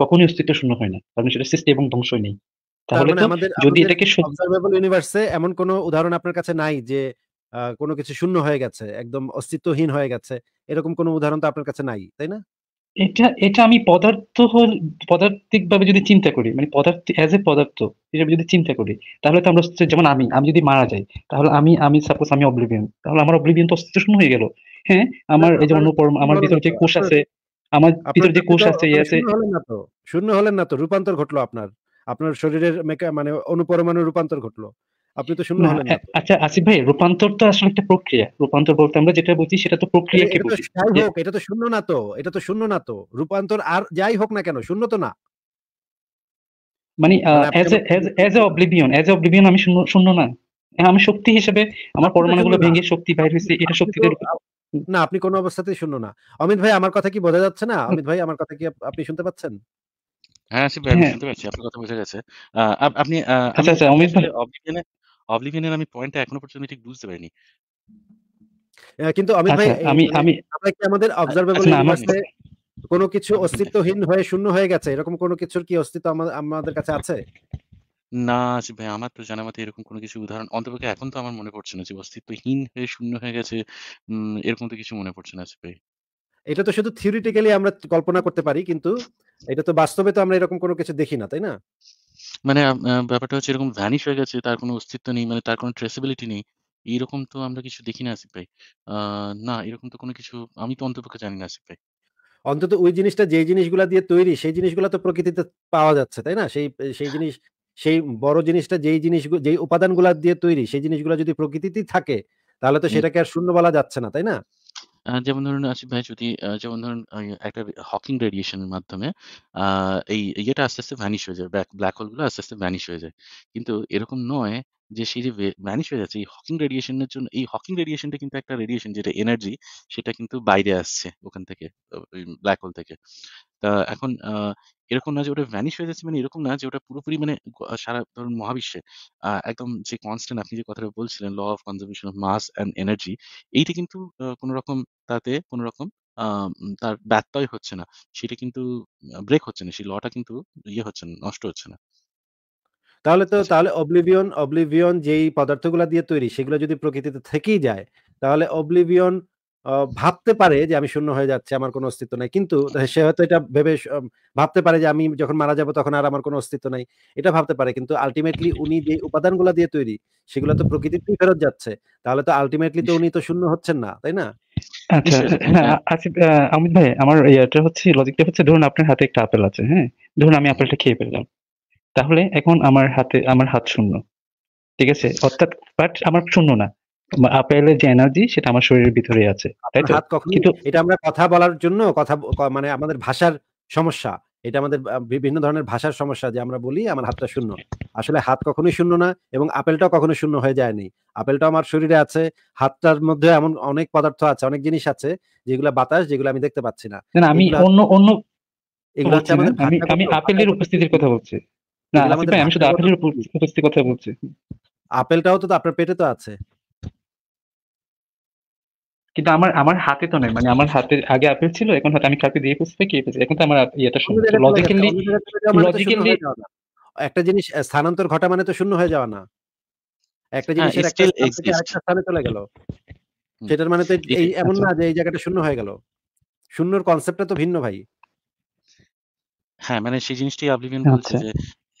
কখনোই অস্তিত্ব শূন্য হয় না কারণ সেটা সৃষ্টি এবং ধ্বংস নেই তাহলে মানে আমাদের যদি এটাকে অবজারভেবল ইউনিভার্সে এমন কোনো উদাহরণ আপনার কাছে নাই যে কোনো কিছু শূন্য হয়ে গেছে একদম অস্তিত্বহীন হয়ে গেছে এরকম কোনো উদাহরণ তো আপনার কাছে নাই তাই না এটা এটা আমি পদার্থ হল পদার্থিক ভাবে যদি চিন্তা করি মানে পদার্থ অ্যাজ এ পদার্থ হিসেবে যদি চিন্তা করি তাহলে তো আমরা যেমন আমি আমি যদি মারা যাই তাহলে আমি আমি সাপোজ আমি অবলিভিয়ন তাহলে আমার অবলিভিয়ন তো অস্তিত্ব শূন্য হয়ে গেল হ্যাঁ আমার এই যে অনুপরম আমার ভিতরে যে কোষ আছে আমার ভিতরে যে কোষ আছে ইয়ে আছে শূন্য হলেন না তো রূপান্তর ঘটলো আপনার আপনার শরীরের মানে অনুপরমাণু রূপান্তর ঘটলো আপনি তো শুনুন আচ্ছা আসিফ ভাই রূপান্তর তো আসলে একটা প্রক্রিয়া রূপান্তর বলতে আমরা যেটা বুঝি সেটা তো প্রক্রিয়া কি বুঝি হোক এটা তো শূন্য না তো এটা তো শূন্য না তো রূপান্তর আর যাই হোক না কেন শূন্য তো না মানে as as as a oblivion as a oblivion আমি শূন্য শূন্য না আমি শক্তি হিসেবে আমার পরমাণুগুলো ভেঙে শক্তি বাইরে হইছে এটা শক্তি না আপনি কোনো অবস্থাতেই শূন্য না অমিত ভাই আমার কথা কি বোঝা যাচ্ছে না অমিত ভাই আমার কথা কি আপনি শুনতে পাচ্ছেন হ্যাঁ আসিফ ভাই হ্যাঁ। শুনতে পাচ্ছি আপনার কথা বোঝা যাচ্ছে আপনি আচ্ছা আচ্ছা অমিত ভাই অবলিভিয়নে অবলিভিয়নের আমি পয়েন্টটা এখনো পর্যন্ত ঠিক বুঝতে পারিনি কিন্তু আমি ভাই আচ্ছা, আমি মানে আমি আমরা কি আমাদের অবজারভেবল আচ্ছা, ইউনিভার্সে কোনো কিছু আচ্ছা, অস্তিত্বহীন হয়ে শূন্য হয়ে গেছে এরকম কোনো কিছুর কি অস্তিত্ব আমাদের কাছে আছে না ভাই আমার তো জানা মতে এরকম কোনো কিছু উদাহরণ অন্তপক্ষে এখন তো আমার মনে পড়ছে না যে অস্তিত্বহীন হয়ে শূন্য হয়ে গেছে এরকম তো কিছু মনে পড়ছে না ভাই এটা তো শুধু থিওরিটিক্যালি আমরা কল্পনা করতে পারি কিন্তু এটা তো বাস্তবে তো আমরা এরকম কোনো কিছু দেখি না তাই না মানে ব্যাপারটা হচ্ছে এরকম ভ্যানিশ হয়ে গেছে, তার কোনো অস্তিত্ব নেই, মানে তার কোনো ট্রেসেবিলিটি নেই। এরকম তো আমরা কিছু দেখি না আসিফ ভাই। না, এরকম তো কোনো কিছু আমি তো অন্তপক্ষে জানি না আসিফ ভাই। অন্তত ওই জিনিসটা যে জিনিসগুলো দিয়ে তৈরি, সেই জিনিসগুলো তো প্রকৃতিতে পাওয়া যাচ্ছে, তাই না? সেই সেই জিনিস সেই বড় জিনিসটা যেই জিনিসগু যেই উপাদানগুলো দিয়ে তৈরি, সেই জিনিসগুলো যদি প্রকৃতিতেই থাকে, তাহলে তো সেটাকে আর শূন্য বলা যাচ্ছে না, তাই না? যেমন ধরুন আসিফ আচ্ছা ভাই যদি যেমন ধরুন ইয়ে একটা হকিং রেডিয়েশন এর মাধ্যমে এই ইয়েটা আস্তে, আস্তে ভ্যানিশ হয়ে যায়। ব্যাক ব্ল্যাক হোল গুলো আস্তে, আস্তে ভ্যানিশ হয়ে যায়। কিন্তু এরকম নয় যে সেই যে ভে ভ্যানিশ হয়ে যাচ্ছে, এই হকিং রেডিয়েশনের জন্য এই হকিং রেডিয়েশনটা কিন্তু একটা রেডিয়েশন যেটা এনার্জি, সেটা কিন্তু বাইরে আসছে ওখান থেকে, ব্ল্যাক হোল থেকে। তা এখন এরকম না যে ওটা ভ্যানিশ হয়ে যাচ্ছে মানে এরকম না যে ওটা পুরোপুরি মানে সারা ধরুন মহাবিশ্বে একদম যে কনস্ট্যান্ট আপনি যে কথাটা বলছিলেন "law of conservation of mass and energy" এইটা কিন্তু কোনো কোনরকম তাতে কোনো রকম তার ব্যত্যয় হচ্ছে না। সেটা কিন্তু ব্রেক হচ্ছে না। সেই লটা কিন্তু ইয়ে হচ্ছে না, নষ্ট হচ্ছে না। তাহলে তো আচ্ছা। তাহলে অবলিভিয়ন অবলিভিয়ন যেই পদার্থগুলা দিয়ে তৈরি সেগুলো যদি প্রকৃতিতে থেকেই যায়, তাহলে অবলিভিয়ন ভাবতে পারে যে আমি শূন্য হয়ে যাচ্ছে আমার কোনো অস্তিত্ব নাই কিন্তু সে হয়তো এটা ভেবে ভাবতে পারে যে আমি যখন মারা যাব তখন আর আমার কোনো অস্তিত্ব নাই এটা ভাবতে পারে কিন্তু আলটিমেটলি উনি যে উপাদানগুলো দিয়ে তৈরি সেগুলো তো প্রকৃতিতেই ফেরত যাচ্ছে তাহলে তো আলটিমেটলি তো উনি তো শূন্য হচ্ছেন না তাই না আচ্ছা আচ্ছা অমিত হ্যাঁ, হ্যাঁ। আচ্ছা, ভাই আমার ইয়াটা হচ্ছে লজিকটা হচ্ছে ধরুন আপনার হাতে একটা আপেল আছে হ্যাঁ ধরুন আমি আপেলটা খেয়ে ফেললাম তাহলে এখন আমার হাতে আমার হাত শূন্য ঠিক আছে অর্থাৎ বাট আমার শূন্য না আপেলের যে এনার্জি সেটা আমার শরীরের ভিতরে আছে তাই তো কিন্তু এটা আমরা কথা বলার জন্য কথা মানে আমাদের ভাষার সমস্যা এটা আমাদের বিভিন্ন ধরনের ভাষার সমস্যা যে আমরা বলি আমার হাতটা শূন্য আসলে হাত কখনোই শূন্য না এবং আপেলটাও কখনো শূন্য হয়ে যায়নি আপেলটা আমার শরীরে আছে হাতটার মধ্যে এমন অনেক পদার্থ আছে অনেক জিনিস আছে যেগুলো বাতাস যেগুলো আমি দেখতে পাচ্ছি না আমি অন্য অন্য এগুলো হচ্ছে আমাদের আমি আপেলের উপস্থিতির কথা বলছি না আমি শুধু আপেলের উপস্থিতির কথা বলছি আপেলটাও তো আপনার পেটে তো আছে কিন্তু আমার আমার হাতে তো নাই মানে আমার হাতে আগে আপেল ছিল এখন হাতে আমি কাউকে দিয়ে ফেলছি কে ফেলছি এখন তো আমার ইয়েটা শূন্য লজিক্যালি লজিক্যালি মানে একটা জিনিস স্থানান্তর ঘটা মানে তো শূন্য হয়ে যাওয়া না একটা হ্যাঁ, জিনিস একটা স্থানে চলে গেল সেটার মানে তো এই এমন না যে এই জায়গাটা শূন্য হয়ে গেল শূন্যর কনসেপ্টটা তো ভিন্ন ভাই হ্যাঁ মানে সেই জিনিসটাই অবলিভিয়ন বলছে যে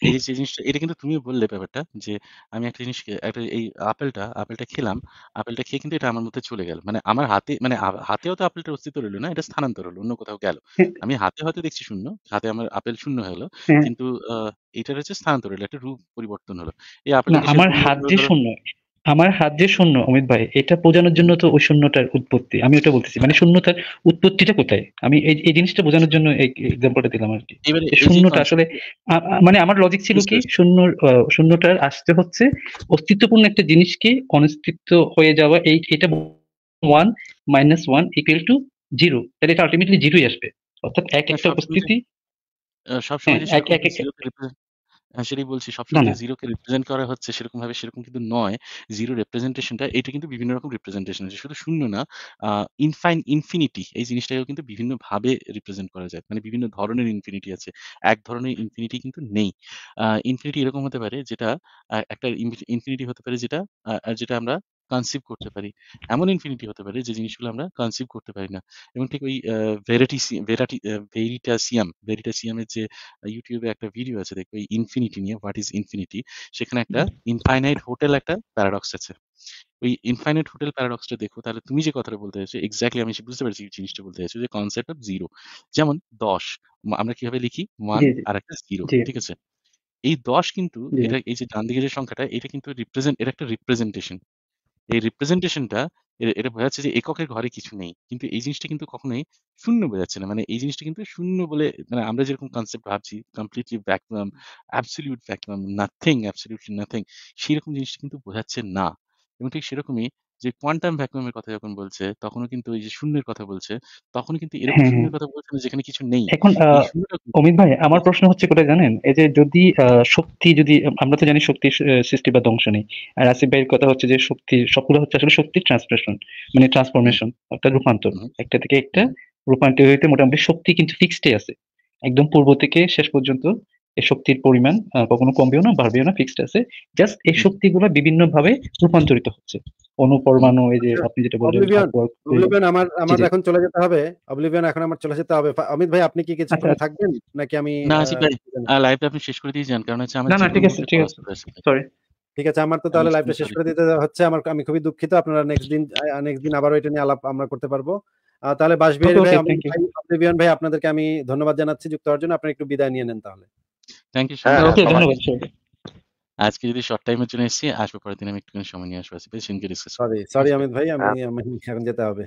এই যে জিনিসটা এটা কিন্তু তুমি বললে ব্যাপারটা যে আমি একটা জিনিস একটা এই আপেলটা আপেলটা খেলাম। আপেলটা খেয়ে কিন্তু এটা আমার মধ্যে চলে গেল। মানে আমার হাতে মানে হাতেও তো আপেলটার অস্তিত্ব রইল না। এটা স্থানান্তর হল। অন্য কোথাও গেল। আমি হাতে হয়তো দেখছি শূন্য। হাতে আমার আপেল শূন্য হলো। হ্যাঁ। কিন্তু আ এটার হচ্ছে স্থানান্তর হলো। একটা রূপ পরিবর্তন হলো। এই না, আমার হাত যে শূন্য আমার হাত যে শূন্য অমিত ভাই এটা বোঝানোর জন্য তো ওই শূন্যটার উৎপত্তি আমি ওটা বলতেছি মানে শূন্যতার উৎপত্তিটা কোথায় আমি এই জিনিসটা বোঝানোর জন্য এই এক্সাম্পলটা দিলাম আর কি শূন্যটা আসলে মানে আমার লজিক ছিল কি শূন্য শূন্যটার আসতে হচ্ছে অস্তিত্বপূর্ণ একটা জিনিসকে অনস্তিত্ব হয়ে যাওয়া এই এটা one minus one equal to zero তাহলে এটা আলটিমেটলি জিরোই আসবে অর্থাৎ এক হ্যাঁ, একটা উপস্থিতি সেটাই বলছি সবসময় জিরো কে রিপ্রেজেন্ট করা হচ্ছে সেরকম ভাবে সেরকম কিন্তু নয় জিরো রিপ্রেজেন্টেশনটা এটা কিন্তু বিভিন্ন রকম রিপ্রেজেন্টেশন আছে শুধু শূন্য না ইনফাইন ইনফিনিটি এই জিনিসটাকেও কিন্তু বিভিন্ন ভাবে রিপ্রেজেন্ট করা যায় মানে বিভিন্ন ধরনের ইনফিনিটি আছে এক ধরনের ইনফিনিটি কিন্তু নেই ইনফিনিটি এরকম হতে পারে যেটা একটা ইনফিনিটি হতে পারে যেটা যেটা আমরা কনসিভ করতে পারি এমন ইনফিনিটি হতে পারে যে জিনিসগুলো আমরা কনসিভ করতে পারি না এবং ঠিক ওই ভেরাটি ভেরাটি ভেরিটাসিয়াম ভেরিটাসিয়ামের যে ইউটিউবে একটা ভিডিও আছে দেখো ওই ইনফিনিটি নিয়ে হোয়াট ইজ ইনফিনিটি সেখানে একটা ইনফাইনাইট হোটেল একটা প্যারাডক্স আছে ওই ইনফাইনাইট হোটেল প্যারাডক্সটা দেখো তাহলে তুমি যে কথাটা বলতে চাইছো এক্স্যাক্টলি আমি বুঝতে পারছি জিনিসটা বলতে চাইছো যে কনসেপ্ট অফ জিরো যেমন দশ আমরা কিভাবে লিখি ওয়ান আর একটা জিরো ঠিক আছে এই দশ কিন্তু এটা এই যে ডান দিকে যে সংখ্যাটা এটা কিন্তু রিপ্রেজেন্ট এটা একটা রিপ্রেজেন্টেশন এই রিপ্রেজেন্টেশনটা এ এটা বোঝাচ্ছে যে এককের ঘরে কিছু নেই। কিন্তু এই জিনিসটা কিন্তু কখনোই শূন্য বোঝাচ্ছে না। মানে এই জিনিসটা কিন্তু শূন্য বলে মানে আমরা যেরকম কনসেপ্ট ভাবছি completely vacuum, absolute vacuum, nothing absolutely nothing সেরকম জিনিসটা কিন্তু বোঝাচ্ছে না। এবং ঠিক সেরকমই যে কোয়ান্টাম ভ্যাকুয়ামের কথা যখন বলছে তখনও কিন্তু ওই যে শূন্যের কথা বলছে তখন কিন্তু এরকম হ্যাঁ, শূন্যের হ্যাঁ। কথা বলছে না যেখানে কিছু নেই এখন অমিত ভাই আমার প্রশ্ন হচ্ছে কোথায় জানেন এই যে যদি শক্তি যদি আমরা তো জানি শক্তির সৃষ্টি বা ধ্বংস নেই আর আসিফ ভাইয়ের কথা হচ্ছে যে শক্তি সবগুলো হচ্ছে আসলে শক্তির ট্রান্সলেশন মানে ট্রান্সফরমেশন অর্থাৎ রূপান্তর একটা থেকে একটা রূপান্তরিত মোটামুটি শক্তি কিন্তু ফিক্সডই আছে একদম পূর্ব থেকে শেষ পর্যন্ত এই শক্তির পরিমাণ কখনো কমবেও না বাড়বেও না ফিক্সড আছে জাস্ট এই শক্তিগুলো বিভিন্ন ভাবে রূপান্তরিত হচ্ছে অনুপরমাণু এই যে আচ্ছা। আপনি যেটা বললেন অবলিভিয়ন আমার আমার এখন চলে যেতে হবে অবলিভিয়ন এখন আমার চলে যেতে হবে অমিত ভাই আপনি কি আচ্ছা, কিছু আচ্ছা। থাকবেন নাকি আমি না আসি ভাই লাইভটা আপনি শেষ করে দিয়ে যান কারণ হচ্ছে আমার না না ঠিক আছে ঠিক আছে সরি ঠিক আছে আমার তো তাহলে লাইভটা শেষ করে দিতে হচ্ছে আমার আমি খুবই দুঃখিত আপনারা নেক্সট দিন নেক্সট দিন আবার এটা নিয়ে আলাপ আমরা করতে পারবো তাহলে বাসবিহারী ভাই আপনাদেরকে আমি ধন্যবাদ জানাচ্ছি যুক্ত হওয়ার জন্য আপনারা একটু বিদায় নিয়ে নেন তাহলে থ্যাংক ইউ ওকে ধন্যবাদ আজকে যদি শর্ট টাইমের জন্য এসেছি আসবো পরের দিন আমি একটু সময় নিয়ে আসবো আসিফ ভাই সিনকে ডিসকাস সরি সরি অমিত ভাই আমি হ্যাঁ। আমি এখন যেতে হবে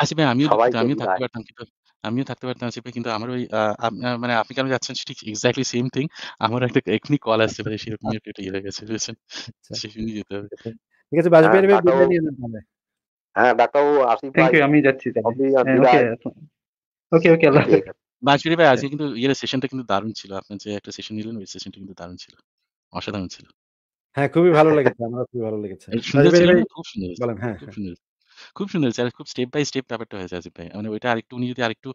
আসি ভাই আমিও আমিও থাকতে পারতাম কিন্তু আমিও থাকতে পারতাম আসি ভাই কিন্তু আমার ওই মানে আপনি কেন যাচ্ছেন ঠিক এক্স্যাক্টলি সেম থিং আমার একটা এখনি কল আসতে পারে সেরকম একটা ইয়ে হয়ে গেছে বুঝছেন আচ্ছা। সেখানে যেতে হবে ঠিক আছে বাজবে ভাই হ্যাঁ, বিদায় নিয়ে নেন তাহলে হ্যাঁ ডাক্তারবাবু আসি ভাই থ্যাংক ইউ আমি যাচ্ছি তাহলে ওকে ওকে ওকে আল্লাহ বাঁশবিরি ভাই আজকে কিন্তু ইয়ের সেশনটা কিন্তু দারুণ ছিল আপনি যে একটা সেশন নিলেন ওই সেশনটা কিন্তু দারুণ ছিল অসাধারণ ছিল হ্যাঁ খুবই ভালো লেগেছে আমার খুবই ভালো লেগেছে সুন্দর খুব সুন্দর বলেন হ্যাঁ খুব হ্যাঁ। সুন্দর খুব সুন্দর হয়েছে আর খুব স্টেপ বাই স্টেপ ব্যাপারটা হয়েছে আসিফ ভাই মানে ওইটা আরেকটু উনি যদি আরেকটু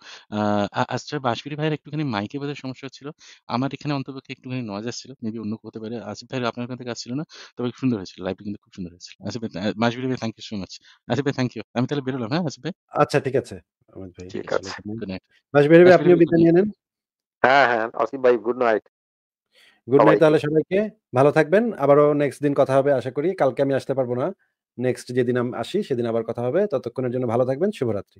আশ্রয় বাসবিরি ভাইয়ের একটুখানি মাইকে বোধহয় সমস্যা হচ্ছিল আমার এখানে অন্তপক্ষে একটুখানি নজ আসছিল মেবি অন্য হতে পারে আসিফ ভাই আপনার ওখান থেকে আসছিল না তবে খুব সুন্দর হয়েছিল লাইভটা কিন্তু খুব সুন্দর হয়েছিল আসিফ ভাই বাসবিরি ভাই thank you so much Asif ভাই থ্যাংক ইউ আমি তাহলে বেরোলাম হ্যাঁ আসিফ ভাই আচ্ছা ঠিক আছে ঠিক ভাই আপনিও বিদায় নিয়ে নেন হ্যাঁ হ্যাঁ আসিফ ভাই গুড নাইট গুড নাইট তাহলে সবাইকে ভালো থাকবেন আবারও নেক্সট দিন কথা হবে আশা করি কালকে আমি আসতে পারবো না নেক্সট যেদিন আসি সেদিন আবার কথা হবে ততক্ষণের জন্য ভালো থাকবেন শুভরাত্রি